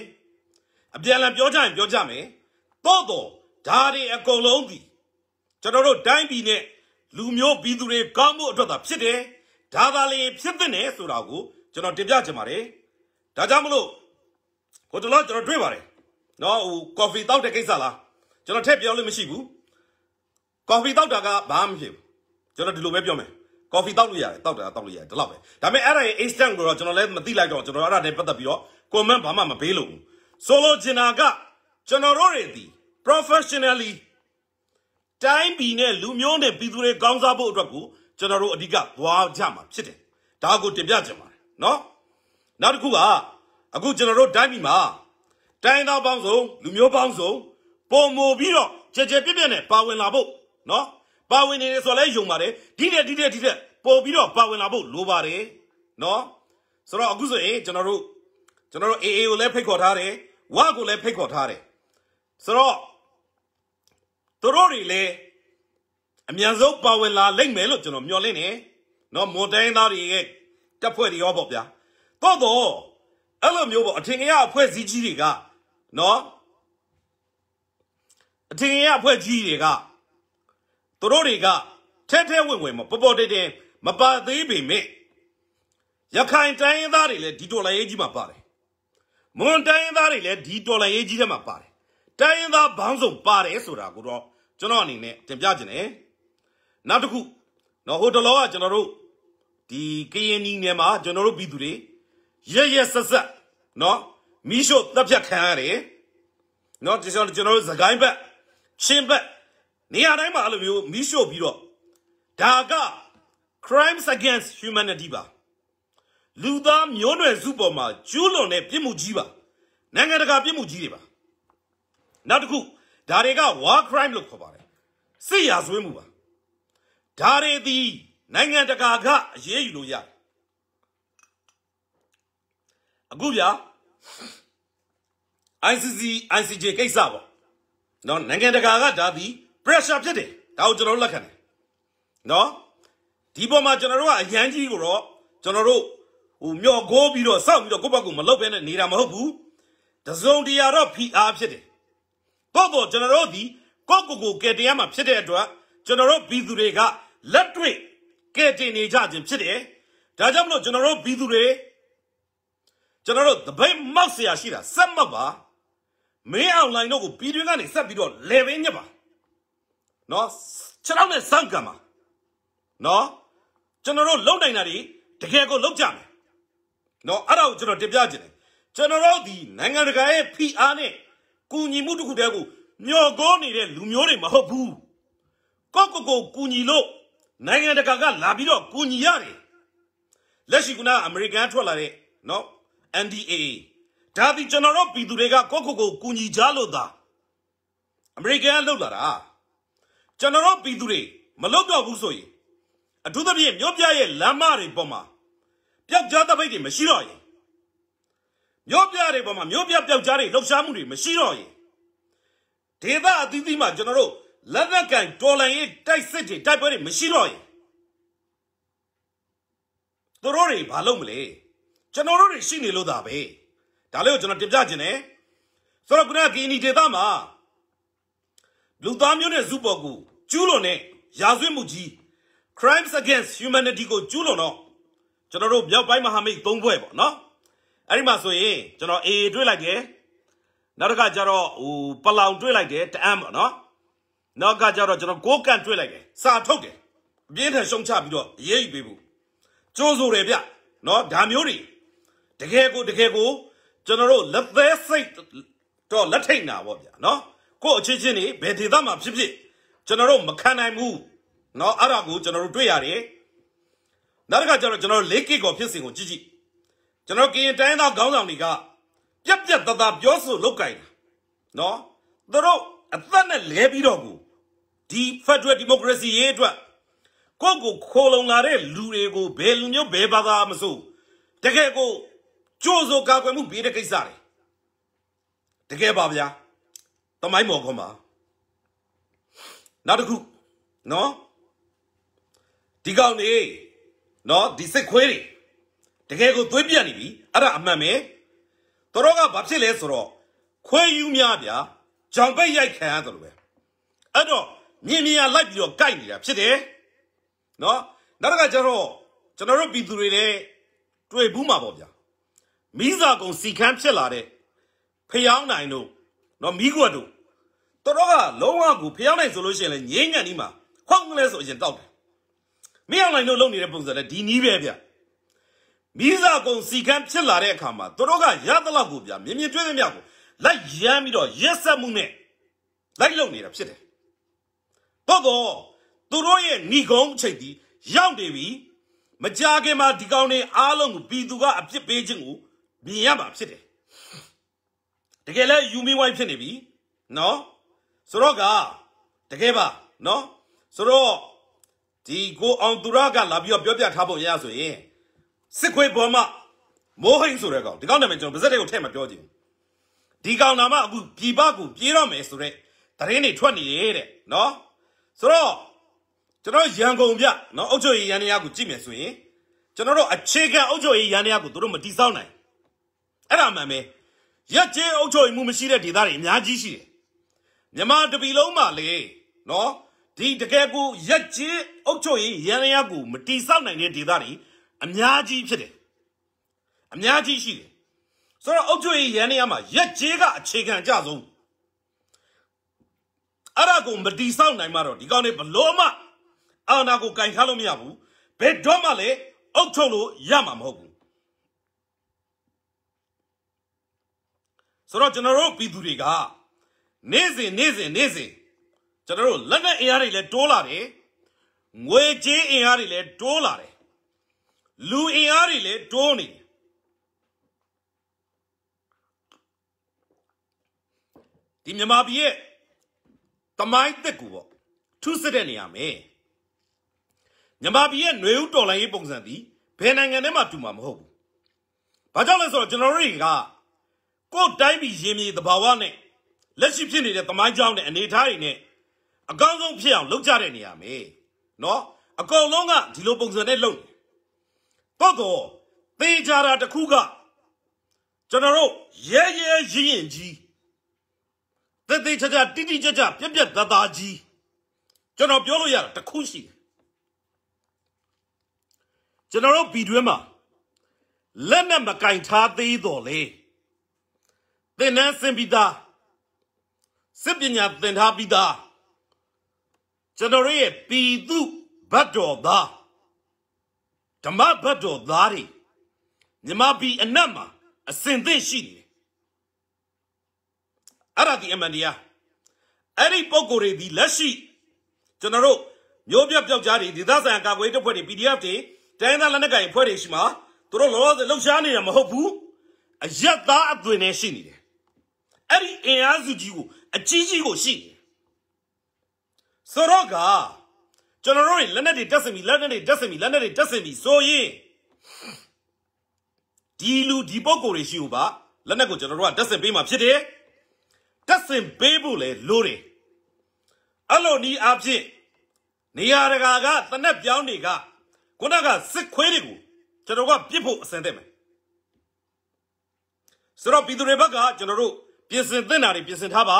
A: အပြန်အလှန်ပြောကြရင်ပြောကြမယ်တော့တော့ဒါတွေအကုန်လုံးပြီကျွန်တော်တို့တိုင်းပြည်နဲ့လူမျိုးပြည်သူတွေကောင်းမှုအတွက်သာဖြစ်တယ်ဒါသာလေဖြစ်တဲ့နယ်ဆိုတာကိုကျွန်တော်တင်ပြချင်ပါတယ်ဒါကြောင့်မလို့ကိုတလို့ကျွန်တော်တွေ့ပါတယ်နော်ဟိုကော်ဖီတောက်တဲ့ကိစ္စလားကျွန်တော်ထည့်ပြောလို့မရှိဘူးကော်ဖီတောက်တာကဘာမှမဖြစ်ဘူးကျွန်တော်ဒီလိုပဲပြောမယ်ကော်ဖီတောက်လို့ရတယ်တောက်တာတောက်လို့ရတယ်ဒီလောက်ပဲဒါပေမဲ့အဲ့ဒါရဲ့ instant ကိုတော့ကျွန်တော်လည်းမသိလိုက်တော့ကျွန်တော်အဲ့ဒါနဲ့ပတ်သက်ပြီးတော့ comment ဘာမှမပေးလို့ဘူးဆိုလိုချင်တာကကျွန်တော်တို့တွေဒီ professionally တိုင်းပြည်နဲ့လူမျိုးနဲ့ပြည်သူတွေကောင်းစားဖို့အတွက်ကိုကျွန်တော်တို့အဓိကသွားကြမှာဖြစ်တယ်ဒါကိုတင်ပြချင်ပါတယ်နော်နောက်တစ်ခုကအခုကျွန်တော်တို့တိုင်းပြည်မှာတိုင်းသားပေါင်းစုံလူမျိုးပေါင်းစုံပုံမူပြီးတော့ကြကြပြပြနဲ့ပါဝင်လာဖို့နော်ပါဝင်နေတယ်ဆိုလဲယုံပါတယ်ဒီတဲ့ဒီတဲ့ဒီတဲ့ပို့ပြီးတော့ပါဝင်လာဖို့လိုပါတယ်နော်ဆိုတော့အခုဆိုရင်ကျွန်တော်တို့ကျွန်တော်တို့ AA ကိုလည်းဖိတ်ခေါ်ထားတယ်ဝါကိုလည်းဖိတ်ခေါ်ထားတယ်ဆိုတော့သူတို့တွေလည်းအမြန်ဆုံးပါဝင်လာလိမ့်မယ်လို့ကျွန်တော်မျှော်လင့်တယ်နော်မွန်တိုင်းသားတွေရဲ့တပ်ဖွဲ့တွေရောပေါ့ဗျာတော့တော့အဲ့လိုမျိုးပေါ့အထင်ကြီးအဖွဲ့စည်းကြီးတွေကနော်အထင်ကြီးအဖွဲ့ကြီးတွေကသူတို့တွေကထဲထဲဝင်ဝင်မပေါ်ပေါ်တင်တင်မပါသေးပေမဲ့ရခိုင်တိုင်းရင်းသားတွေလည်းဒီတော်လိုင်းရေးကြီးမှာပါတယ်မွန်တိုင်းရင်းသားတွေလည်းဒီတော်လိုင်းရေးကြီးထဲမှာပါတယ်တိုင်းရင်းသားဘောင်းဆောင်ပါတယ်ဆိုတာကိုတော့ကျွန်တော်အနေနဲ့တင်ပြခြင်းတယ်နောက်တစ်ခုနော်ဟိုတလောကကျွန်တော်တို့ဒီကရင်နီနယ်မှာကျွန်တော်တို့ပြည်သူတွေရရဆက်ဆက်နော်မိရှုတပ်ဖြတ်ခံရတယ်နော်ကျွန်တော်ကျွန်တော်တို့သခိုင်းဘက်ချင်းဘက်နေရာတိုင်းမှာအဲ့လိုမျိုးမိရှို့ပြီးတော့ဒါက crimes against humanity ပါလူသားမျိုးနွယ်စုပေါ်မှာကျူးလွန်တဲ့ပြစ်မှုကြီးပါနိုင်ငံတကာပြစ်မှုကြီးတွေပါနောက်တစ်ခုဒါတွေက war crime လို့ခေါ်ပါတယ်စစ်ရာဇဝတ်မှုပါဒါတွေဒီနိုင်ငံတကာကအရေးယူလို့ရတယ်အခုဗျာ ICC ICJ ကိစ္စပေါ့နော်နိုင်ငံတကာကဒါဒီ pressure ဖြစ်တယ်ဒါကိုကျွန်တော်တို့လက်ခံတယ်နော်ဒီပေါ်မှာကျွန်တော်တို့ကအရန်ကြီးကိုတော့ကျွန်တော်တို့ဟိုမျောကိုးပြီးတော့စောက်ပြီးတော့ကိုယ့်ဘက်ကမလုပ်ဘဲနဲ့နေတာမဟုတ်ဘူးတစုံတရာတော့ဖိအားဖြစ်တယ်တော့တော့ကျွန်တော်တို့ဒီကိုယ့်ကိုယ်ကိုကယ်တင်ရမှာဖြစ်တဲ့အတွက်ကျွန်တော်တို့ပြည်သူတွေကလက်တွေ့ကဲတင်နေကြခြင်းဖြစ်တယ်။ဒါကြောင့်မလို့ကျွန်တော်တို့ဘီသူတွေကျွန်တော်တို့တပိတ်မောက်เสียရှိတာစက်မောက်ပါမင်းအွန်လိုင်းတို့ကိုပြည်တွင်းကနေဆက်ပြီးတော့လေပင်းညက်ပါနော်ခြေထောက်နဲ့ဇန့်ကံပါနော်ကျွန်တော်တို့လုံနိုင်တာတွေတကယ်ကိုလုံကြမယ်နော်အဲ့ဒါကိုကျွန်တော်တင်ပြခြင်းတယ်ကျွန်တော်တို့ဒီနိုင်ငံတကာရဲ့ဖိအားနဲ့ကူညီမှုတစ်ခုတည်းကိုမျောကောနေတဲ့လူမျိုးတွေမဟုတ်ဘူးကိုကိုကိုကူညီလို့နိုင်ငံတကာကလာပြီးတော့ကူညီရတယ်လက်ရှိကအမေရိကန်ထွက်လာတဲ့နော် NDAA ဒါဒီကျွန်တော်တို့ပြည်သူတွေကကိုကိုကိုကူညီကြလို့သာအမေရိကန်လှုပ်လာတာကျွန်တော်တို့ပြည်သူတွေမလုပ်တော့ဘူးဆိုရင်အထူးသဖြင့်မြို့ပြရဲ့လမ်းမတွေပေါ်မှာပျောက်ကြားတပိတ်တွေမရှိတော့ရင်မြို့ပြတွေပေါ်မှာမြို့ပြပျောက်ကြားတွေလှုပ်ရှားမှုတွေမရှိတော့ရင်ဒေသအသီးသီးမှာကျွန်တော်တို့လက်နက်ကန်တော်လှန်ရေးတိုက်စစ်တွေတိုက်ပွဲတွေမရှိတော့ရင်သူတို့တွေဘာလုပ်မလဲကျွန်တော်တို့တွေရှိနေလို့ဒါပဲဒါလေးကိုကျွန်တော်တင်ပြခြင်းနဲ့ဆိုတော့ခုနကကင်းဒီဒေသမှာလူသားမျိုးနဲ့စုပေါ်ကူကျူးလွန်တဲ့ရာဇဝတ်မှုကြီး crimes against humanity ကိုကျူးလွန်တော့ကျွန်တော်တို့မြောက်ပိုင်းမဟာမိတ်၃ဘွဲ့ပေါ့နော်အဲ့ဒီမှာဆိုရင်ကျွန်တော် AA တွေ့လိုက်တယ်နောက်တစ်ခါကျတော့ဟိုပလောင်တွေ့လိုက်တယ်တအမ်းပေါ့နော်နောက်ကကျတော့ကျွန်တော်ကိုကန့်တွေ့လိုက်တယ်စာထုတ်တယ်အပြင်းထန်ရှုံချပြီးတော့ရေးပြီးဘူးကျိုးဆိုတယ်ဗျနော်ဒါမျိုးတွေတကယ်ကိုတကယ်ကိုကျွန်တော်တို့လက်သေးစိတ်တော့လက်ထိတ်နာပေါ့ဗျာနော်ကို့အခြေချင်းနေဘယ်ဒေသမှာဖြစ်ဖြစ်ကျွန်တော်တို့မခံနိုင်ဘူးเนาะအဲ့ဒါကိုကျွန်တော်တို့တွေ့ရတယ်နောက်တစ်ခါကျတော့ကျွန်တော်တို့ lake ကိုဖြစ်စဉ်ကိုကြည့်ကြည့်ကျွန်တော်ကရင်တိုင်းသားခေါင်းဆောင်တွေကပြက်ပြက်တသားပြောဆိုလောက်ကင်တာเนาะသူတို့အသက်နဲ့လဲပြီးတော့ကိုဒီ Federal Democracy ရေးအတွက်ကိုကိုခိုးလုံလာတဲ့လူတွေကိုဘယ်လူမျိုးဘယ်ဘာသာမဆိုတကယ်ကိုကြိုးစိုးကာကွယ်မှုပေးတဲ့ကိစ္စတွေတကယ်ပါဗျာတမိုင်းမော်ခွန်ပါနောက်တစ်ခုနော်ဒီကောင်နေနော်ဒီစစ်ခွေးတွေတကယ်ကိုသွေးပြတ်နေပြီအဲ့ဒါအမှန်ပဲတော်တော့ကဘာဖြစ်လဲဆိုတော့ခွေးယူများဗျာကြောင်ပိတ်ရိုက်ခံရတယ်လို့ပဲအဲ့တော့မြင်မြင်ရလိုက်ပြီးတော့ကြိုက်နေတာဖြစ်တယ်နော်နောက်တစ်ခါကျတော့ကျွန်တော်တို့ပြည်သူတွေလည်းတွေ့ဘူးမှာပေါ့ဗျာမိစာကုံစီကန်းဖြစ်လာတဲ့ဖျောင်းနိုင်တို့နော်မိကွတ်တို့တော်တော်ကလုံးဝကိုဖျောင်းနိုင်ဆိုလို့ရှိရင်လည်းငိမ့်ညံ့ဒီမှာခေါင်းကလေးဆိုရင်တောက်တယ်မင်းအောင်လိုင်းတို့လုပ်နေတဲ့ပုံစံလည်းဒီနီးပဲဗျမိစာကုံစီကံဖြစ်လာတဲ့အခါမှာတော်တော်ကရသလောက်ကိုဗျမြင်မြင်တွေ့သမျှကိုလိုက်ရမ်းပြီးတော့ရက်ဆက်မှုနဲ့လိုက်လုံနေတာဖြစ်တယ်တော့တော့သူတို့ရဲ့ဏီကုံအချိန်ဒီရောက်နေပြီမကြခင်မှာဒီကောင်တွေအားလုံးကိုပြည်သူကအပြစ်ပေးခြင်းကိုမြင်ရမှာဖြစ်တယ်တကယ်လဲယူမီဝိုင်းဖြစ်နေပြီနော်ဆိုတော့ကတကယ်ပါနော်ဆိုတော့ဒီကိုအောင်သူရကလာပြီးတော့ပြောပြထားပုံရရဆိုရင်စစ်ခွေဘောမမိုးဟိန်ဆိုတဲ့ကောင်ဒီကောင်နာမည်ကျွန်တော်ပါဇက်တွေကိုထည့်မပြောချင်ဘူးဒီကောင်နာမအခုပြည်ပကိုပြေးတော့မယ်ဆိုတဲ့သတင်းတွေထွက်နေတယ်တဲ့နော်ဆိုတော့ကျွန်တော်ရန်ကုန်ပြနော်အုတ်ချုပ်ရေးရန်တရားကိုကြည့်မယ်ဆိုရင်ကျွန်တော်တို့အခြေခံအုတ်ချုပ်ရေးရန်တရားကိုတို့မတိစောင်းနိုင်အဲ့ဒါမှန်ပဲရက်ကျေးအုတ်ချုပ်ရေးမှုမရှိတဲ့ဒေသတွေအများကြီးရှိတယ်မြမတပီလုံးမှာလေနော်ဒီတကယ်ကိုရက်ကြီးအုတ်ချုပ်ရေးရန်ရက်ကိုမတိဆောက်နိုင်တဲ့ဒေသတွေအများကြီးဖြစ်တယ်အများကြီးရှိတယ်ဆိုတော့အုတ်ချုပ်ရေးရန်ရက်မှာရက်ကြီးကအခြေခံအကျဆုံးအဲ့ဒါကိုမတိဆောက်နိုင်မှတော့ဒီကောင်တွေဘလို့မှ အာနာကိုကင်ထားလို့မရဘူးဘယ်တော့မှလည်းအုတ်ချုပ်လို့ရမှာမဟုတ်ဘူးဆိုတော့ကျွန်တော်တို့ပြည်သူတွေကနေ့စဉ်နေ့စဉ်နေ့စဉ်ကျွန်တော်တို့လက်နက်အင်အားတွေလည်းတိုးလာတယ်ငွေကြေးအင်အားတွေလည်းတိုးလာတယ်လူအင်အားတွေလည်းတိုးနေတယ်ဒီမြန်မာပြည်ရဲ့တမိုင်းတက်ကူပေါ့ထုစစ်တဲ့နေရာမယ်မြန်မာပြည်ရဲ့ຫນွေဥတော်လိုင်းရေးပုံစံသည်ဘယ်နိုင်ငံထဲမှာတူမှာမဟုတ်ဘူး။ဘာကြောင့်လဲဆိုတော့ကျွန်တော်တို့တွေကကိုယ်တိုင်းပြည်ရင်းမြေသဘာဝနဲ့လက်ရှိဖြစ်နေတဲ့သမိုင်းကြောင်းတဲ့အနေအထားတွေနဲ့အကောင်းဆုံးဖြစ်အောင်လုပ်ကြတဲ့နေရာမေနော်အကုန်လုံးကဒီလိုပုံစံနဲ့လုပ်တော့တော့သေချာတာတစ်ခုကကျွန်တော်တို့ရဲရဲရင်းရင်ကြီးတသေးချာချာတိတိကျကျပြက်ပြက်သားသားကြီးကျွန်တော်ပြောလို့ရတာတစ်ခုရှိတယ်ကျွန်တော်တို့ဘီတွင်းမှာလက်နဲ့မကင်ထားသေးတော့လေသင်္นานစင်ပြီးသားစစ်ပညာသင်ထားပြီးသားကျွန်တော်ရဲ့ပီသူဘတ်တော်သားဓမ္မဘတ်တော်သားတွေမြမပီအနက်မှာအစင်သင့်ရှိနေတယ်အဲ့ဒါဒီအမှန်တရားအဲ့ဒီပုံကိုယ်တွေဒီလက်ရှိကျွန်တော်တို့မျိုးပြပြောက်ကြားတွေဒေသဆိုင်ကာကွယ်တပ်ဖွဲ့တွေ PDF တွေတိုင်းသားလက်နက်ကိုင်ဖွဲ့တွေရှိမှာသူတို့လောလောဆယ်လှုပ်ရှားနေတာမဟုတ်ဘူးအရက်သားအသွင်နဲ့ရှိနေတယ်အဲ့ဒီအင်အားစုကြီးကိုအကြီးကြီးကိုရှိတယ်ဆိုတော့ကကျွန်တော်တို့လက်နဲ့တွေတက်စင်ပြီလက်နဲ့တွေတက်စင်ပြီလက်နဲ့တွေတက်စင်ပြီဆိုရင်ဒီလူဒီပုံကိုယ်တွေရှိဖို့ပါလက်နဲ့ကိုကျွန်တော်တို့ကတက်စင်ပေးမှာဖြစ်တယ်တက်စင်ပေးဖို့လေလိုတယ်အဲ့လိုနီးအဖြစ်နေရာတကာကတနက်ပြောင်းတွေကခုနကစစ်ခွေးတွေကိုကျွန်တော်ကပြစ်ဖို့အစင်သက်မယ်ဆိုတော့ပြည်သူတွေဘက်ကကျွန်တော်တို့ပြင်ဆင်သင့်တာတွေပြင်ဆင်ထားပါ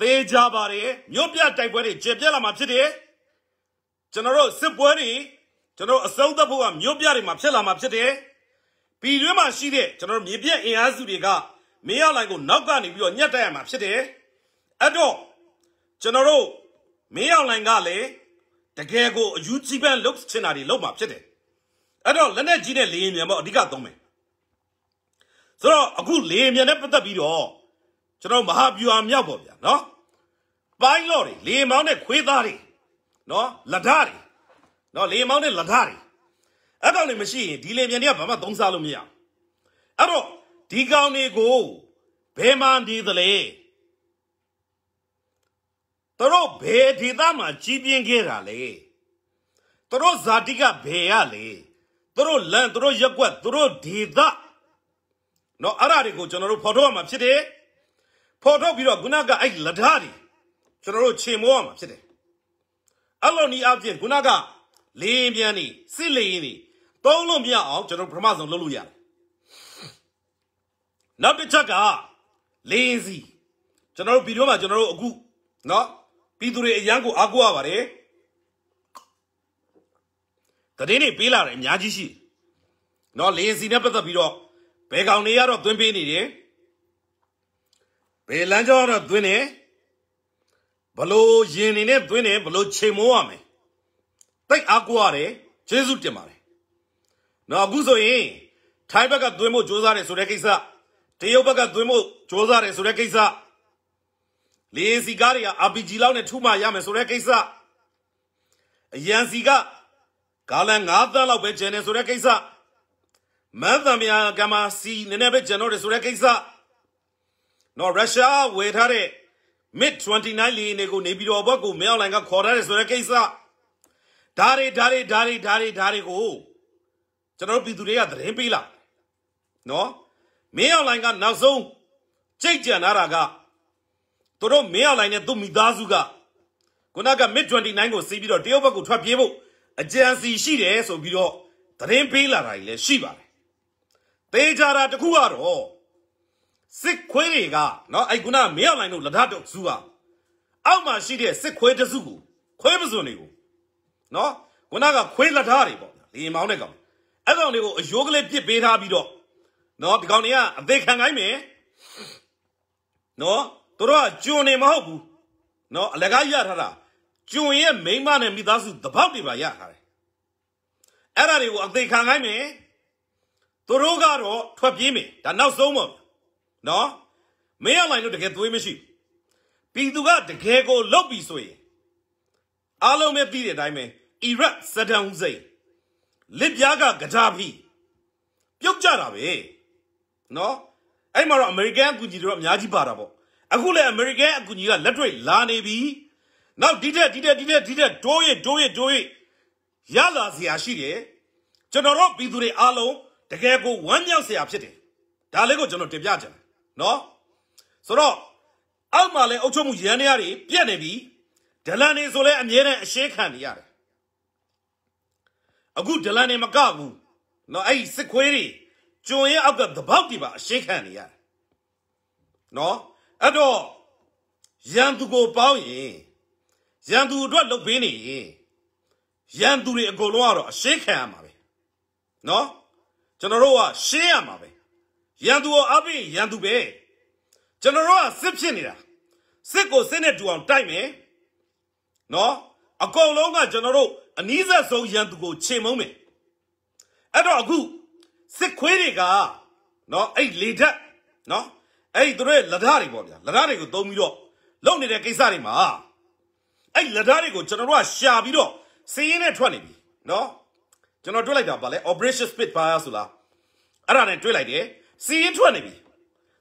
A: သေကြပါတယ်မြို့ပြတိုက်ပွဲတွေကျေပြက်လာမှာဖြစ်တယ်ကျွန်တော်တို့စစ်ပွဲတွေကျွန်တော်အစုံသက်ဖို့ကမြို့ပြတွေမှာဖြစ်လာမှာဖြစ်တယ်ပြည်တွင်းမှာရှိတဲ့ကျွန်တော်မြေပြက်အင်အားစုတွေကမင်းရလိုင်းကိုနောက်ကနေပြီးတော့ညှက်တက်ရမှာဖြစ်တယ်အဲ့တော့ကျွန်တော်တို့မင်းရလိုင်းကလည်းတကယ်ကိုအယူကြီးပန်းလုတ်ချင်တာတွေလုတ်မှာဖြစ်တယ်အဲ့တော့လက်နဲ့ကြီးတဲ့လေရင်မြန်ပေါ့အဓိကသုံးမယ်ဆိုတော့အခုလေရင်မြန်နဲ့ပတ်သက်ပြီးတော့ကျွန်တော်မဟာဗျူဟာမြောက်ပေါ့ဗျာနော်ပိုင်းလော့တွေလေမောင်းနဲ့ခွေးသားတွေနော်လက်ဓာတွေနော်လေမောင်းနဲ့လက်ဓာတွေအဲ့ကောင်တွေမရှိရင်ဒီလေမြန်တွေကဘာမှသုံးစားလို့မရအဲ့တော့ဒီကောင်တွေကိုဘယ်မှနေသလဲတို့ဘယ်ဒေသမှာကြီးပြင်းခဲ့တာလဲတို့ဇာတိကဘယ်ရလဲတို့လန်တို့ရက်ွက်တို့ဒေသနော်အဲ့ဒါတွေကိုကျွန်တော်တို့ဖော်ထုတ်ရမှာဖြစ်တယ်ပေါ်ထုတ်ပြီးတော့ခုနကအဲ့လဒါတွေကျွန်တော်တို့ခြေမိုးရမှာဖြစ်တယ်အဲ့လိုနီးအပြင်ခုနကလေရင်ပြန်နေစစ်လေရင်နေသုံးလုံးပြအောင်ကျွန်တော်ပထမဆုံးလုပ်လို့ရတယ်နောက်တစ်ချက်ကလေရင်စီကျွန်တော်တို့ဗီဒီယိုမှာကျွန်တော်တို့အခုเนาะပြည်သူတွေအရန်ကိုအားကိုးရပါတယ်တရင်နေပေးလာတယ်အများကြီးရှိเนาะလေရင်စီနဲ့ပတ်သက်ပြီးတော့ဘယ်ကောင်တွေကတော့သွင်းပေးနေတယ်ဘယ်လမ်းကြောင်းတော့သွင်းနေဘလို့ရင်နေနဲ့သွင်းနေဘလို့ချိန်မိုးရမယ်တိတ်အားကိုရတယ်ကျေးဇူးတင်ပါတယ်နော်အခုဆိုရင်ထိုင်းဘက်ကသွင်းဖို့စ조사တယ်ဆိုတဲ့ကိစ္စတရုတ်ဘက်ကသွင်းဖို့စ조사တယ်ဆိုတဲ့ကိစ္စလေစီကားတွေက RPG လောက်နဲ့ထုမှရမယ်ဆိုတဲ့ကိစ္စအရန်စီကကာလန်9သန်းလောက်ပဲကျန်တယ်ဆိုတဲ့ကိစ္စမန်းသံမြာကမှာစီနည်းနည်းပဲကျန်တော့တယ်ဆိုတဲ့ကိစ္စနော်ရုရှားဝယ်ထားတဲ့ mid 29လေယာဉ်တွေကိုနေပြည်တော်ဘက်ကိုမင်းအောင်လှိုင်ကခေါ်ထားတယ်ဆိုတဲ့ကိစ္စဒါတွေဒါတွေဒါတွေဒါတွေဒါတွေကိုကျွန်တော်တို့ပြည်သူတွေကသတင်းပေးလာနော်မင်းအောင်လှိုင်ကနောက်ဆုံးကြိတ်ကြံလာတာကသူတို့မင်းအောင်လှိုင်နဲ့သူ့မိသားစုကခုနက mid 29ကိုစီးပြီးတော့တရုတ်ဘက်ကိုထွက်ပြေးဖို့အကြံစီရှိတယ်ဆိုပြီးတော့သတင်းပေးလာတာကြီးလည်းရှိပါတယ်။သေချာတာတခုကတော့စစ်ခွေးတွေကနော်အဲ့ခုနမင်းအောင်လိုင်းတို့လဒတော့စုอ่ะအောက်မှာရှိတဲ့စစ်ခွေးတစုကိုခွေးပစွန်တွေကိုနော်ခုနကခွေးလဒတွေပေါ့လေမောင်းတဲ့ကောင်အဲ့ကောင်တွေကိုအယိုးကလေးပြစ်ပေးထားပြီးတော့နော်ဒီကောင်တွေကအသေးခံခိုင်းမယ်နော်တို့ကကျွန်နေမဟုတ်ဘူးနော်အလကားရထားတာကျွန်ရဲ့မိန်းမနဲ့မိသားစုတပေါက်တွေပါရထားတယ်အဲ့ဒါတွေကိုအသေးခံခိုင်းမယ်တို့ကတော့ထွက်ပြေးမယ်ဒါနောက်ဆုံးပါနော်မင်းအမိုင်တို့တကယ်သွေးမရှိပြည်သူကတကယ်ကို လုတ်ပြီဆိုရင်အားလုံးပဲပြီးတဲ့အတိုင်းပဲအီရတ်ဆဒမ်ဟူစိန်လစ်ပြားကဂဒါဖီပြုတ်ကြတာပဲနော်အဲ့မှာတော့ American အကူကြီးတွေတော့အများကြီးပါတာပေါ့အခုလည်း American အကူကြီးကလက်တွေ့လာနေပြီနောက်ဒီတက်ဒီတက်ဒီတက်ဒီတက်ဒိုးရဒိုးရဒိုးရရလာစရာရှိတယ်ကျွန်တော်တို့ပြည်သူတွေအားလုံးတကယ်ကိုဝမ်းမြောက်စရာဖြစ်တယ်ဒါလေးကိုကျွန်တော်တင်ပြချင်တယ်နော်ဆိုတော့အောက်မှာလည်းအုပ်ချုပ်မှုရန်တရားတွေပြက်နေပြီဒလန်တွေဆိုလဲအမြဲတမ်းအရှင်းခံနေရတယ်အခုဒလန်တွေမကဘူးနော်အဲ့ဒီစစ်ခွေးတွေကျွန်ရဲ့အောက်ကသဘောက်တွေပါအရှင်းခံနေရတယ်နော်အဲ့တော့ရန်သူကိုပေါင်းရင်ရန်သူအတွက်လုပ်ပေးနေရင်ရန်သူတွေအကုန်လုံးကတော့အရှင်းခံရမှာပဲနော်ကျွန်တော်တို့ကရှင်းရမှာပဲရန်သူကိုအားပေးရန်သူပဲကျွန်တော်တို့ကစစ်ဖြစ်နေတာစစ်ကိုစစ်နဲ့တူအောင်တိုက်မယ်နော်အကုန်လုံးကကျွန်တော်တို့အနည်းဆက်ဆုံးရန်သူကိုခြေမုံးမယ်အဲ့တော့အခုစစ်ခွေးတွေကနော်အဲ့လေဓာတ်နော်အဲ့သူတို့ရဲ့လက်ဓာတ်တွေပေါ့ဗျာလက်ဓာတ်တွေကိုသုံးပြီးတော့လုပ်နေတဲ့ကိစ္စတွေမှာအဲ့လက်ဓာတ်တွေကိုကျွန်တော်တို့ကရှာပြီးတော့စီးရင်နဲ့ထွက်နေပြီနော်ကျွန်တော်တွေ့လိုက်တာဗာလဲ operation spitfire ဆိုလားအဲ့ဒါနဲ့တွေ့လိုက်တယ်စီရင်ထွက်နေပြီ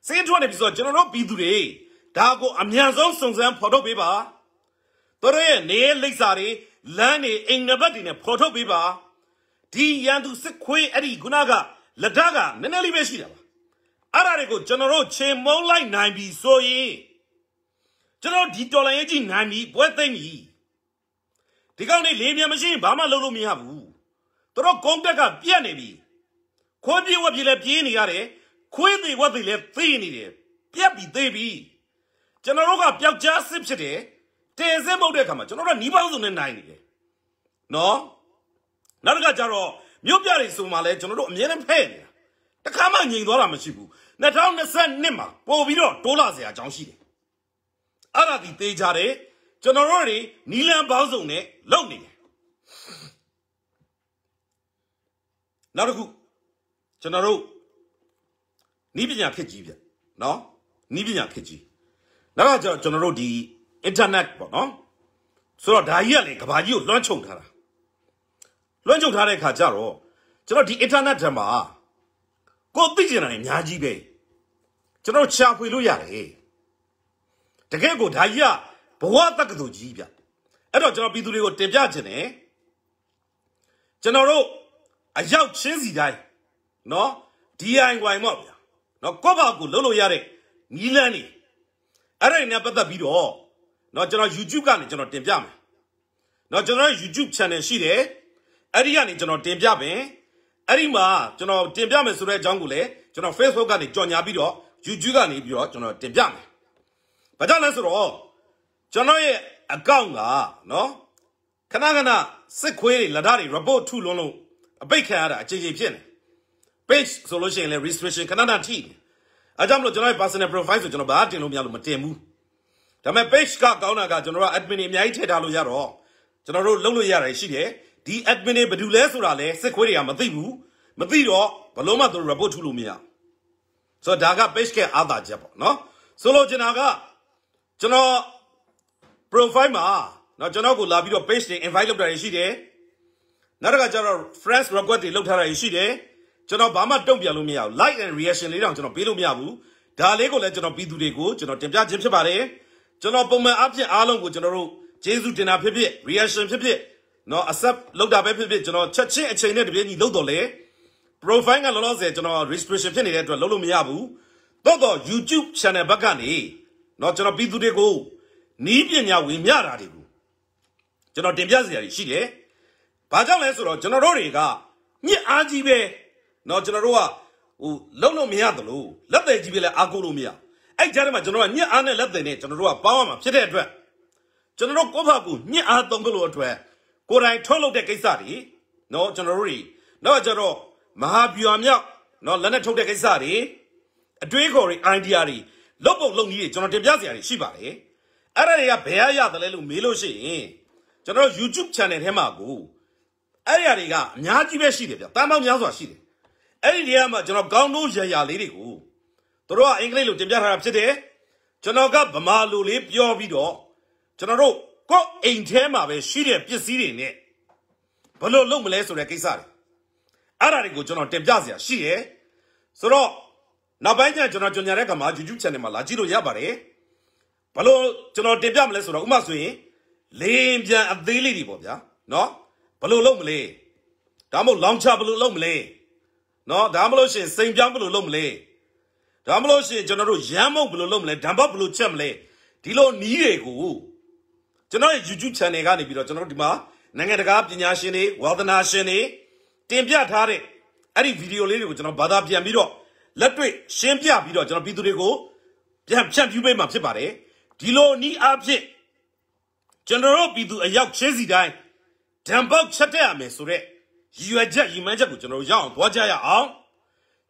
A: စီရင်ထွက်နေပြီဆိုတော့ကျွန်တော်တို့ပြည်သူတွေဒါကိုအမြန်ဆုံးစုံစမ်းဖော်ထုတ်ပေးပါတို့ရဲ့နေလိပ်စာတွေလမ်းတွေအိမ်နံပါတ်တွေနဲ့ဖော်ထုတ်ပေးပါဒီရန်သူစစ်ခွေးအဲ့ဒီခုနကလက်ထက်ကနည်းနည်းလေးပဲရှိတာပါအဲ့ဒါတွေကိုကျွန်တော်တို့ချိန်မုံလိုက်နိုင်ပြီဆိုရင်ကျွန်တော်ဒီတော်လိုင်းရဲ့ကြီးနိုင်ပြီပွဲသိမ့်ပြီဒီကောက်နေလေးမြန်မရှိရင်ဘာမှလုပ်လို့မရဘူးတို့ကုန်းတက်ကပြက်နေပြီခွန်ပြေဝက်ပြေလည်းပြေးနေရတယ်ခွေးတွေဝက်တွေလည်းသေနေတယ်ပြက်ပြီးသေပြီကျွန်တော်တို့ကပျောက်ကြားစစ်ဖြစ်တယ်တင်စစ်မဟုတ်တဲ့အခါမှာကျွန်တော်တို့ကနီးပါးစုံနဲ့နိုင်နေတယ်နော်နောက်တစ်ခါကျတော့မြို့ပြတွေဆိုမှလည်းကျွန်တော်တို့အမြဲတမ်းဖဲ့နေတာတခါမှငြိမ်သွားတာမရှိဘူး2022မှာပို့ပြီးတော့တိုးလာစရာအကြောင်းရှိတယ်အဲ့ဒါဒီသေးကြတယ်ကျွန်တော်တို့တွေနီလန်ပေါင်းစုံနဲ့လုပ်နေတယ်နောက်တစ်ခုကျွန်တော်တို့နီးပညာခက်ကြီးဗျနော်နီးပညာခက်ကြီးနောက်ကကျွန်တော်တို့ဒီ internet ပေါ့နော်ဆိုတော့ဒါကြီးကလေကဘာကြီးကိုလွှမ်းခြုံထားတာလွှမ်းခြုံထားတဲ့ခါကျတော့ကျွန်တော်ဒီ internet ထဲမှာကိုသိကျင်တာအများကြီးပဲကျွန်တော်ချာဖွေလို့ရတယ်တကယ်ကိုဒါကြီးကဘဝတက္ကသိုလ်ကြီးဗျအဲ့တော့ကျွန်တော်ပြည်သူတွေကိုတင်ပြချင်တယ်ကျွန်တော်တို့အရောက်ချင်းစီတိုင်းနော် DIY ပေါ့ဗျာနော်ကိုယ့်ဘာကိုလှုပ်လို့ရတဲ့နီလန်းနေအဲ့ဒါနဲ့ပတ်သက်ပြီးတော့နော်ကျွန်တော် YouTube ကနေကျွန်တော်တင်ပြမယ်နော်ကျွန်တော် YouTube channel ရှိတယ်အဲ့ဒီကနေကျွန်တော်တင်ပြမယ်အဲ့ဒီမှာကျွန်တော်တင်ပြမယ်ဆိုတဲ့အကြောင်းကိုလည်းကျွန်တော် Facebook ကနေကြော်ညာပြီးတော့ YouTube ကနေပြီးတော့ကျွန်တော်တင်ပြမယ်ဘာကြောင့်လဲဆိုတော့ကျွန်တော်ရဲ့အကောင့်ကနော်ခဏခဏစစ်ခွေးတွေလက်ဓာတ်တွေ report ထုလွန်းလို့အပိတ်ခံရတာအချိန်ချင်းဖြစ်နေ page ဆိုလို့ရှိရင်လည်း restriction ခဏခဏထိအဲကြောင့်မလို့ကျွန်တော်ရဲ့ personal profile ဆိုကျွန်တော်ဘာတင်လို့မရလို့မတင်ဘူးဒါပေမဲ့ page ကကောင်းတာကကျွန်တော်က admin တွေအများကြီးထည့်ထားလို့ရတော့ကျွန်တော်တို့လုပ်လို့ရတယ်ရှိတယ်ဒီ admin တွေဘယ်သူလဲဆိုတာလဲစစ်ခွေးတွေကမသိဘူးမသိတော့ဘလို့မှသူ report ထုတ်လို့မရဆိုတော့ဒါက page ကအားသာချက်ပေါ့နော်ဆိုလို့ကျွန်တော်ကကျွန်တော် profile မှာနော်ကျွန်တော်ကိုလာပြီးတော့ page တွေ invite လုပ်တာတွေရှိတယ်နောက်တစ်ခါကျတော့ friends request တွေလုပ်ထားတာတွေရှိတယ်ကျွန်တော်ဘာမှတုံ့ပြန်လို့မရဘူး like and reaction လေးတောင်ကျွန်တော်ပေးလို့မရဘူးဒါလေးကိုလည်းကျွန်တော်ပြည်သူတွေကိုကျွန်တော်တင်ပြခြင်းဖြစ်ပါတယ်ကျွန်တော်ပုံမှန်အဖြစ်အားလုံးကိုကျွန်တော်တို့ကျေးဇူးတင်တာဖြစ်ဖြစ် reaction ဖြစ်ဖြစ်နော် accept လောက်တာပဲဖြစ်ဖြစ်ကျွန်တော်ချက်ချင်းအချိန်နဲ့တပြေးညီလောက်တော့လေ profile ကလောလောဆယ်ကျွန်တော် restriction ဖြစ်နေတဲ့အတွက်လောက်လို့မရဘူးတော့တော့ YouTube channel ဘက်ကနေနော်ကျွန်တော်ပြည်သူတွေကိုနီးပညာဝင်မြတာတွေကိုကျွန်တော်တင်ပြစရာရှိတယ်။ဘာကြောင့်လဲဆိုတော့ကျွန်တော်တို့တွေကညစ်အားကြီးပဲเนาะကျွန်တော်တို့ကဟိုလုံးလုံးမရသလိုလက်သေးကြီးပဲလဲအားကိုးလို့မရအဲ့ကြားထဲမှာကျွန်တော်ကညှက်အားနဲ့လက်သေးနဲ့ကျွန်တော်တို့ကပေါင်းရမှာဖြစ်တဲ့အတွက်ကျွန်တော်တို့ကိုယ့်ဘာကိုညှက်အားသုံးလို့အတွက်ကိုယ်တိုင်ထုတ်လုပ်တဲ့ကိစ္စတွေเนาะကျွန်တော်တို့တွေတော့ကျွန်တော်မဟာပြွာမြောက်เนาะလက်နဲ့ထုတ်တဲ့ကိစ္စတွေအတွေးခေါ်တွေ idea တွေလုတ်ပုံလုပ်နည်းတွေကျွန်တော်တင်ပြစရာတွေရှိပါတယ်အဲ့ဒါတွေကဘယ်ရရတယ်လဲလို့မေးလို့ရှိရင်ကျွန်တော် YouTube channel ထဲမှာကိုအဲ့ဒီအရာတွေကအများကြီးပဲရှိတယ်ဗျတန်ပေါင်းများစွာရှိတယ်အဲ့ဒီနေရာမှာကျွန်တော်ကောင်းတော့ရရာလေးတွေကိုတို့ကအင်္ဂလိပ်လိုတင်ပြထားတာဖြစ်တယ်ကျွန်တော်ကဗမာလိုလေးပြောပြီးတော့ကျွန်တော်တို့ကိုယ်အိမ်ထဲမှာပဲရှိတဲ့ပစ္စည်းတွေနဲ့ဘလို့လုပ်မလဲဆိုတဲ့ကိစ္စတွေအဲ့ဒါတွေကိုကျွန်တော်တင်ပြစရာရှိရယ်ဆိုတော့နောက်ပိုင်းကျကျွန်တော်ကြညာတဲ့ကမှာ YouTube channel မှာလာကြည့်လို့ရပါတယ်ဘလို့ကျွန်တော်တင်ပြမလဲဆိုတော့ဥမာဆိုရင်လေပြန်အသေးလေးတွေပေါ့ဗျာနော်ဘလို့လုပ်မလဲဒါမှမဟုတ် launcher ဘလို့လုပ်မလဲနော်ဒါမှမဟုတ်ရှင်စိန်ပြောင်းဘယ်လိုလုပ်မလဲဒါမှမဟုတ်ရှင်ကျွန်တော်တို့ရမ်းမုတ်ဘယ်လိုလုပ်မလဲဓာတ်ပေါက်ဘယ်လိုချက်မလဲဒီလိုနီးတွေကိုကျွန်တော်ရဲ့ YouTube channel ကနေပြီးတော့ကျွန်တော်တို့ဒီမှာနိုင်ငံတကာပညာရှင်တွေဝါသနာရှင်တွေတင်ပြထားတဲ့အဲ့ဒီဗီဒီယိုလေးတွေကိုကျွန်တော်ဘာသာပြန်ပြီးတော့လက်တွေ့ရှင်းပြပြီးတော့ကျွန်တော်ပြည်သူတွေကိုပြန်ဖြန့်ဖြူးပေးမှာဖြစ်ပါတယ်ဒီလိုနီးအားဖြင့်ကျွန်တော်တို့ပြည်သူအယောက်ချင်းစီတိုင်းဓာတ်ပေါက်ချက်တဲ့ရမယ်ဆိုတော့ရည်ရွယ်ချက်ရည်မှန်းချက်ကိုကျွန်တော်တို့ရအောင်သွားကြရအောင်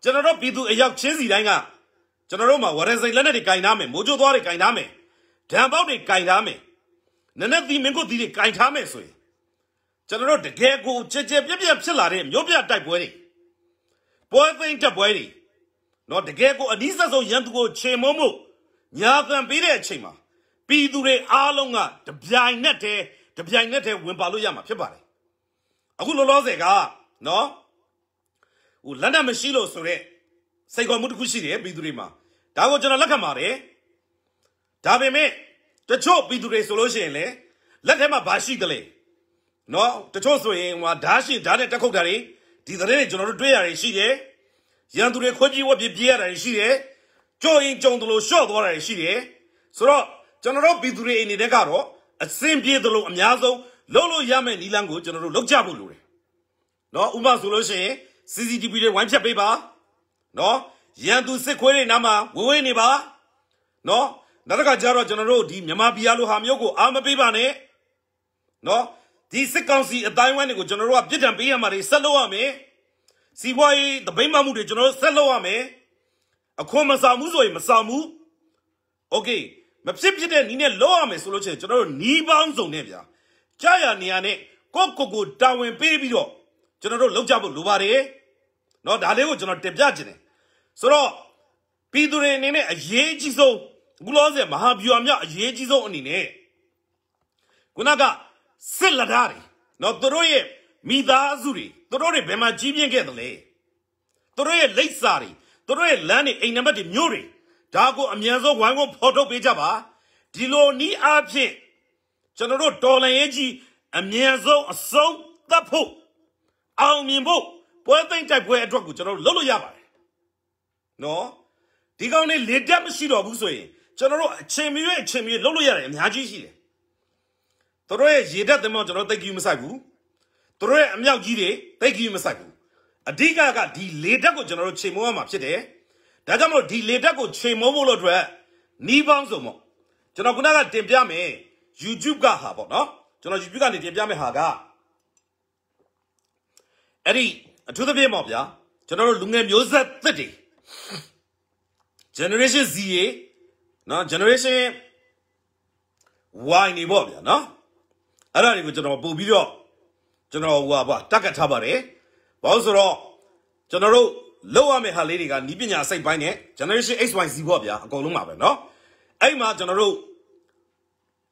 A: ကျွန်တော်တို့ပြည်သူအယောက်ချင်းစီတိုင်းကကျွန်တော်တို့မှာဝရစိန်လက်နဲ့တွေကင်ထားမယ်မိုးကြိုးသွားတွေကင်ထားမယ်ဓာန်ပေါက်တွေကင်ထားမယ်နနက်သီးမင်းကုတ်သီးတွေကင်ထားမယ်ဆိုရင်ကျွန်တော်တို့တကယ်ကိုကြကြပြက်ပြက်ဖြစ်လာတဲ့မြို့ပြတိုက်ပွဲတွေပွဲသိမ်းတက်ပွဲတွေနော်တကယ်ကိုအနည်းဆက်ဆုံးရန်သူကိုချိန်မုံမှုညာခံပေးတဲ့အချိန်မှာပြည်သူတွေအားလုံးကတပြိုင်နက်တည်းတပြိုင်နက်တည်းဝင်ပါလို့ရမှာဖြစ်ပါတယ်အခုလောလောဆယ်ကနော်ဟိုလက်နက်မရှိလို့ဆိုတော့စိတ်ကောမှုတစ်ခုရှိတယ်ပြည်သူတွေမှာဒါကိုကျွန်တော်လက်ခံပါတယ်ဒါပေမဲ့တချို့ပြည်သူတွေဆိုလို့ရှိရင်လေလက်ထဲမှာဘာရှိသလဲနော်တချို့ဆိုရင်ဟိုဓာတ်ရှိဓာတ်နဲ့တက်ခုတ်တာတွေဒီသတင်းတွေကျွန်တော်တို့တွေ့ရတယ်ရှိတယ်ရန်သူတွေခွဲပြေးဝက်ပြေးပြေးရတာရှိတယ်ကြုံရင်ကြုံတယ်လို့ရှော့သွားတာရှိတယ်ဆိုတော့ကျွန်တော်တို့ပြည်သူတွေအနေနဲ့ကတော့အစင်ပြေးတယ်လို့အများဆုံးလုံးလို့ရမယ့်နီလန်းကိုကျွန်တော်တို့လောက်ကြဖို့လိုတယ်နော်ဥပမာဆိုလို့ရှိရင် CCTV တွေဝိုင်းဖြတ်ပေးပါနော်ရန်သူစစ်ခွေးတွေနားမှာဝေဝေးနေပါနော်နောက်တစ်ခါကျတော့ကျွန်တော်တို့ဒီမြန်မာပြည်လိုဟာမျိုးကိုအားမပေးပါနဲ့နော်ဒီစစ်ကောင်စီအတိုင်းဝိုင်းတွေကိုကျွန်တော်တို့ကပြစ်ဒဏ်ပေးရမှာတွေဆက်လုပ်ရမယ်စီးပွားရေးတပိမ့်မှမှုတွေကျွန်တော်တို့ဆက်လုပ်ရမယ်အခွန်မဆောင်ဘူးဆိုရင်မဆောင်ဘူးโอเคမဖြစ်ဖြစ်တဲ့နီးနဲ့လုပ်ရမယ်ဆိုလို့ချင်းကျွန်တော်တို့နီးပေါင်းစုံနဲ့ဗျာကြာရနေရနဲ့ကိုကိုကိုတာဝန်ပေးပြီးတော့ကျွန်တော်တို့လောက်ကြဖို့လိုပါတယ်เนาะဒါလေးကိုကျွန်တော်တင်ပြခြင်းတယ်ဆိုတော့ပြည်သူတွေအနေနဲ့အရေးကြီးဆုံးဘုလောဆယ်မဟာဗျူဟာမြောက်အရေးကြီးဆုံးအနေနဲ့ခုနကစစ်လက်ထားတွေเนาะသူတို့ရဲ့မိသားစုတွေသူတို့တွေဘယ်မှာကြီးပြင်းခဲ့သလဲသူတို့ရဲ့လိပ်စာတွေသူတို့ရဲ့လမ်းတွေအိမ်နံပါတ်တွေမြို့တွေဒါကိုအမြန်ဆုံးဝိုင်းဝန်းဖော်ထုတ်ပေးကြပါဒီလိုနီးအားဖြင့်ကျွန်တော်တို့တော်လန်ရေးကြီးအမြဲဆုံးအဆုံးသတ်ဖို့အောင်မြင်ဖို့ပွဲသိမ့်တိုက်ပွဲအတွက်ကိုကျွန်တော်တို့လုပ်လို့ရပါတယ်နော်ဒီကောင်းလေးလေတက်မရှိတော့ဘူးဆိုရင်ကျွန်တော်တို့အချိန်မရွေးအချိန်မရွေးလုပ်လို့ရတယ်အများကြီးရှိတယ်တို့ရဲ့ရေတက်သင်မောင်းကျွန်တော်တိတ်ကြီးမဆိုင်ဘူးတို့ရဲ့အမြောက်ကြီးတွေတိတ်ကြီးမဆိုင်ဘူးအဓိကကဒီလေတက်ကိုကျွန်တော်တို့ချိန်မိုးရမှာဖြစ်တယ်ဒါကြောင့်မလို့ဒီလေတက်ကိုချိန်မိုးဖို့လို့အတွက်နီးပေါင်းစုံပေါ့ကျွန်တော်ခုနကတင်ပြမယ် YouTube ကဟာပေါ့နော်ကျွန်တော် YouTube ကနေတင်ပြမယ့်ဟာကအဲ့ဒီအထူးသဖြင့်ပေါ့ဗျာကျွန်တော်တို့လူငယ်မျိုးဆက်သစ်တွေ generation Z ရေနော် generation Y နေပေါ့ဗျာနော်အဲ့ဒါတွေကိုကျွန်တော်ပို့ပြီးတော့ကျွန်တော်ဟိုဟာပေါ့တက်ကတ်ထားပါတယ်ဘာလို့ဆိုတော့ကျွန်တော်တို့လောက်ရမယ့်ဟာလေးတွေကနီးပညာစိတ်ပိုင်းနဲ့ generation XYZ ပေါ့ဗျာအကုန်လုံးပါပဲเนาะအဲ့မှာကျွန်တော်တို့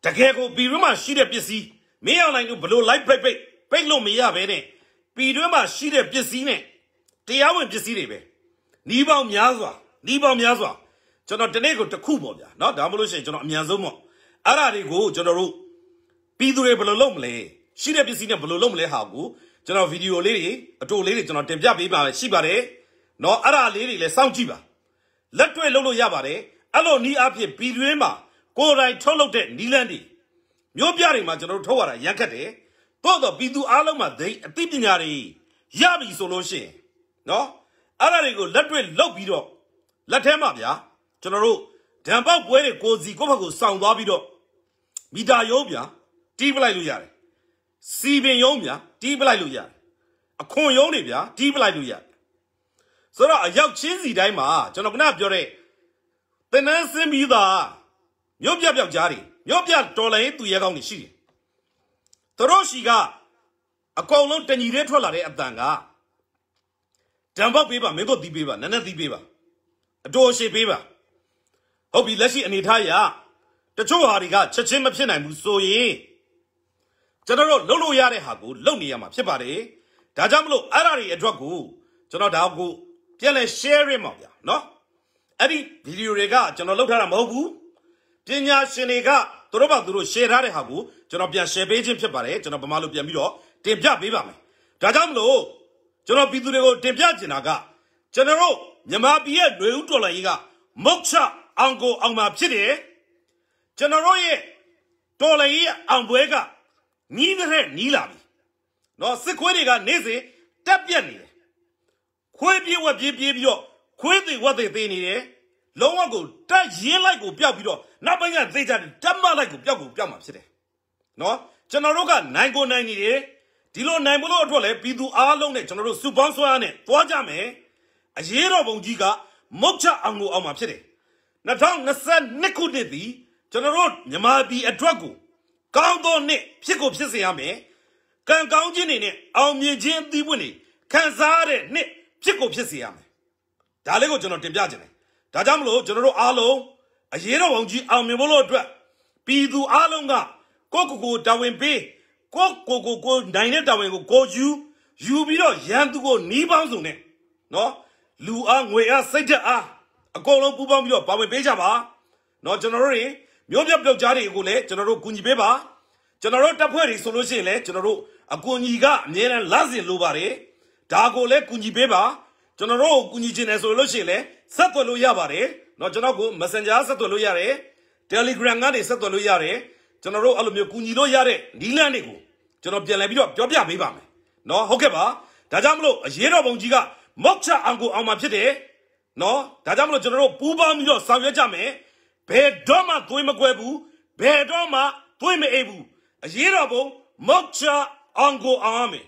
A: တကယ်ကိုပြည်တွင်းမှာရှိတဲ့ပစ္စည်းမင်းအောင်နိုင်တို့ဘလို့ live ပိတ်ပိတ်ပိတ်လို့မရပဲနဲ့ပြည်တွင်းမှာရှိတဲ့ပစ္စည်းနဲ့တရားဝင်ပစ္စည်းတွေပဲနှီးပေါင်းများစွာနှီးပေါင်းများစွာကျွန်တော်ဒီနေ့ကိုတစ်ခုပေါ့ဗျာเนาะဒါမှမဟုတ်ရှင်ကျွန်တော်အမြန်ဆုံးပေါ့အဲ့ဒါတွေကိုကျွန်တော်တို့ပြည်သူတွေဘယ်လိုလုပ်မလဲရှိတဲ့ပစ္စည်းနဲ့ဘယ်လိုလုပ်မလဲဟာကိုကျွန်တော်ဗီဒီယိုလေးတွေအတူလေးတွေကျွန်တော်တင်ပြပေးပါမယ်ရှိပါတယ်เนาะအဲ့ဒါလေးတွေလည်းစောင့်ကြည့်ပါလက်တွေ့လုပ်လို့ရပါတယ်အဲ့လိုနီးအဖြစ်ပြည်တွင်းမှာကိုယ်တိုင်ထုတ်လုပ်တဲ့နီလန်းတွေမြို့ပြတွေမှာကျွန်တော်တို့ထုတ်ရတာရန်ခတ်တယ်တော့တော့ပြည်သူအားလုံးမှာဒိအသိပညာတွေရပြီဆိုလို့ရှိရင်နော်အဲ့ဒါတွေကိုလက်တွေ့လောက်ပြီးတော့လက်ထဲမှာဗျာကျွန်တော်တို့ဓာန်ပေါက်ပွဲတွေကိုစီကိုယ့်ဘက်ကိုစောင့်သွားပြီးတော့မီတာရုံးဗျာတီးပလိုက်လို့ရတယ်စီပင်ရုံးဗျာတီးပလိုက်လို့ရတယ်အခွန်ရုံးတွေဗျာတီးပလိုက်လို့ရတယ်ဆိုတော့အရောက်ချင်းစီတိုင်းမှာကျွန်တော်ကနပြောတဲ့သင်္นานစင်းပြီးသားမြို့ပြပြောက်ကြားတွေမြို့ပြတော်လိုင်းသူရဲကောင်းတွေရှိတယ်သူတို့ရှိကအကုန်လုံးတညီတည်းထွက်လာတဲ့အတန်ကတံပေါက်ပေးပါမင်းတို့သီးပေးပါနက်နက်သီးပေးပါအတော်ရှိပေးပါဟုတ်ပြီလက်ရှိအနေထားရတချို့ဟာတွေကချက်ချင်းမဖြစ်နိုင်ဘူးဆိုရင်ကျွန်တော်တို့လှုပ်လို့ရတဲ့ဟာကိုလှုပ်နေရမှာဖြစ်ပါတယ်ဒါကြောင့်မလို့အဲ့ဒါတွေအတွက်ကိုကျွန်တော်ဒါကိုပြန်လဲ share ရမှာဗျာနော်အဲ့ဒီဗီဒီယိုတွေကကျွန်တော်လှုပ်ထားတာမဟုတ်ဘူးပညာရှင်တွေကသူတို့ဘာသူတို့ share ထားတဲ့ဟာကိုကျွန်တော်ပြန် share ပေးခြင်းဖြစ်ပါတယ်ကျွန်တော်ဗမာလိုပြန်ပြီးတော့တင်ပြပေးပါမယ်ဒါကြောင့်မလို့ကျွန်တော်ပြည်သူတွေကိုတင်ပြချင်တာက ကျွန်တော်တို့မြန်မာပြည်ရဲ့လူဦးတော်လှန်ရေးကမုတ်ချအောင်ကိုအောင်မှာဖြစ်တယ်ကျွန်တော်တို့ရဲ့တော်လှန်ရေးအောင်ပွဲကညီးတဲ့နီးလာပြီနော်စစ်ခွေးတွေကနေ့စဉ်တက်ပြက်နေတယ်ခွေးပြေးဝက်ပြေးပြေးပြီးတော့ခွေးတွေဝက်တွေသေးနေတယ်လုံးဝကိုတက်ရင်းလိုက်ကိုပျောက်ပြီးတော့နောက်ပိုင်းကသိကြတယ်တက်မလိုက်ကိုပျောက်ကိုပျောက်မှာဖြစ်တယ်နော်ကျွန်တော်တို့ကနိုင်ကိုနိုင်နေတယ်ဒီလိုနိုင်မလို့အတွက်လဲပြည်သူအားလုံးနဲ့ကျွန်တော်တို့စုပေါင်းဆွဲရနဲ့တွားကြမယ်အရေးတော်ပုံကြီးကမုတ်ချအောင်လို့အောင်မှာဖြစ်တယ်2022ခုနှစ်သည်ကျွန်တော်တို့မြန်မာပြည်အတွက်ကိုကောင်းသောနှစ်ဖြစ်ကိုဖြစ်စေရမယ်ကံကောင်းခြင်းတွေနဲ့အောင်မြင်ခြင်းအသီးပွင့်တွေခံစားရတဲ့နှစ်ဖြစ်ကိုဖြစ်စေရမယ်ဒါလေးကိုကျွန်တော်တင်ပြခြင်းတယ်ဒါကြောင့်မလို့ကျွန်တော်တို့အားလုံးအရေးတော်ပုံကြီးအောင်မြင်ဖို့လို့အတွက်ပြည်သူအားလုံးကကိုကိုကိုတာဝန်ပေးကိုကိုကိုကိုနိုင်တဲ့တာဝန်ကိုကိုယူယူပြီးတော့ရန်သူကိုနှီးပေါင်းစုံနဲ့နော်လူအားငွေအားစိတ်ဓာတ်အားအကုန်လုံးပူးပေါင်းပြီးတော့ပါဝင်ပေးကြပါနော်ကျွန်တော်တို့တွေမျိုးပြပျောက်ကြားတွေကိုလည်းကျွန်တော်တို့ကူညီပေးပါကျွန်တော်တို့တပ်ဖွဲ့တွေဆိုလို့ရှိရင်လည်းကျွန်တော်တို့အကူအညီကအများနဲ့လစဉ်လိုပါတယ်ဒါကိုလည်းကူညီပေးပါကျွန်တော်တို့ကိုကူညီခြင်းနဲ့ဆိုလို့ရှိရင်လည်းဆက်သွယ်လို့ရပါတယ်เนาะကျွန်တော်ကို Messenger ဆက်သွယ်လို့ရတယ် Telegram ကနေဆက်သွယ်လို့ရတယ်ကျွန်တော်တို့အဲ့လိုမျိုးကူညီလို့ရတဲ့နီးလန်းတွေကိုကျွန်တော်ပြန်လည်ပြီးတော့ပြောပြပေးပါမယ်เนาะဟုတ်ကဲ့ပါဒါကြောင့်မလို့အရေးတော်ပုံကြီးကမောက်ချအောင်ကိုအောင်မှာဖြစ်တယ်เนาะဒါကြောင့်မလို့ကျွန်တော်တို့ပူးပေါင်းပြီးတော့ဆောင်ရွက်ကြမယ်ဘယ်တော့မှသွေးမကွဲဘူးဘယ်တော့မှသွေးမအိပ်ဘူးအရေးတော်ပုံမောက်ချအောင်ကိုအောင်ရမယ်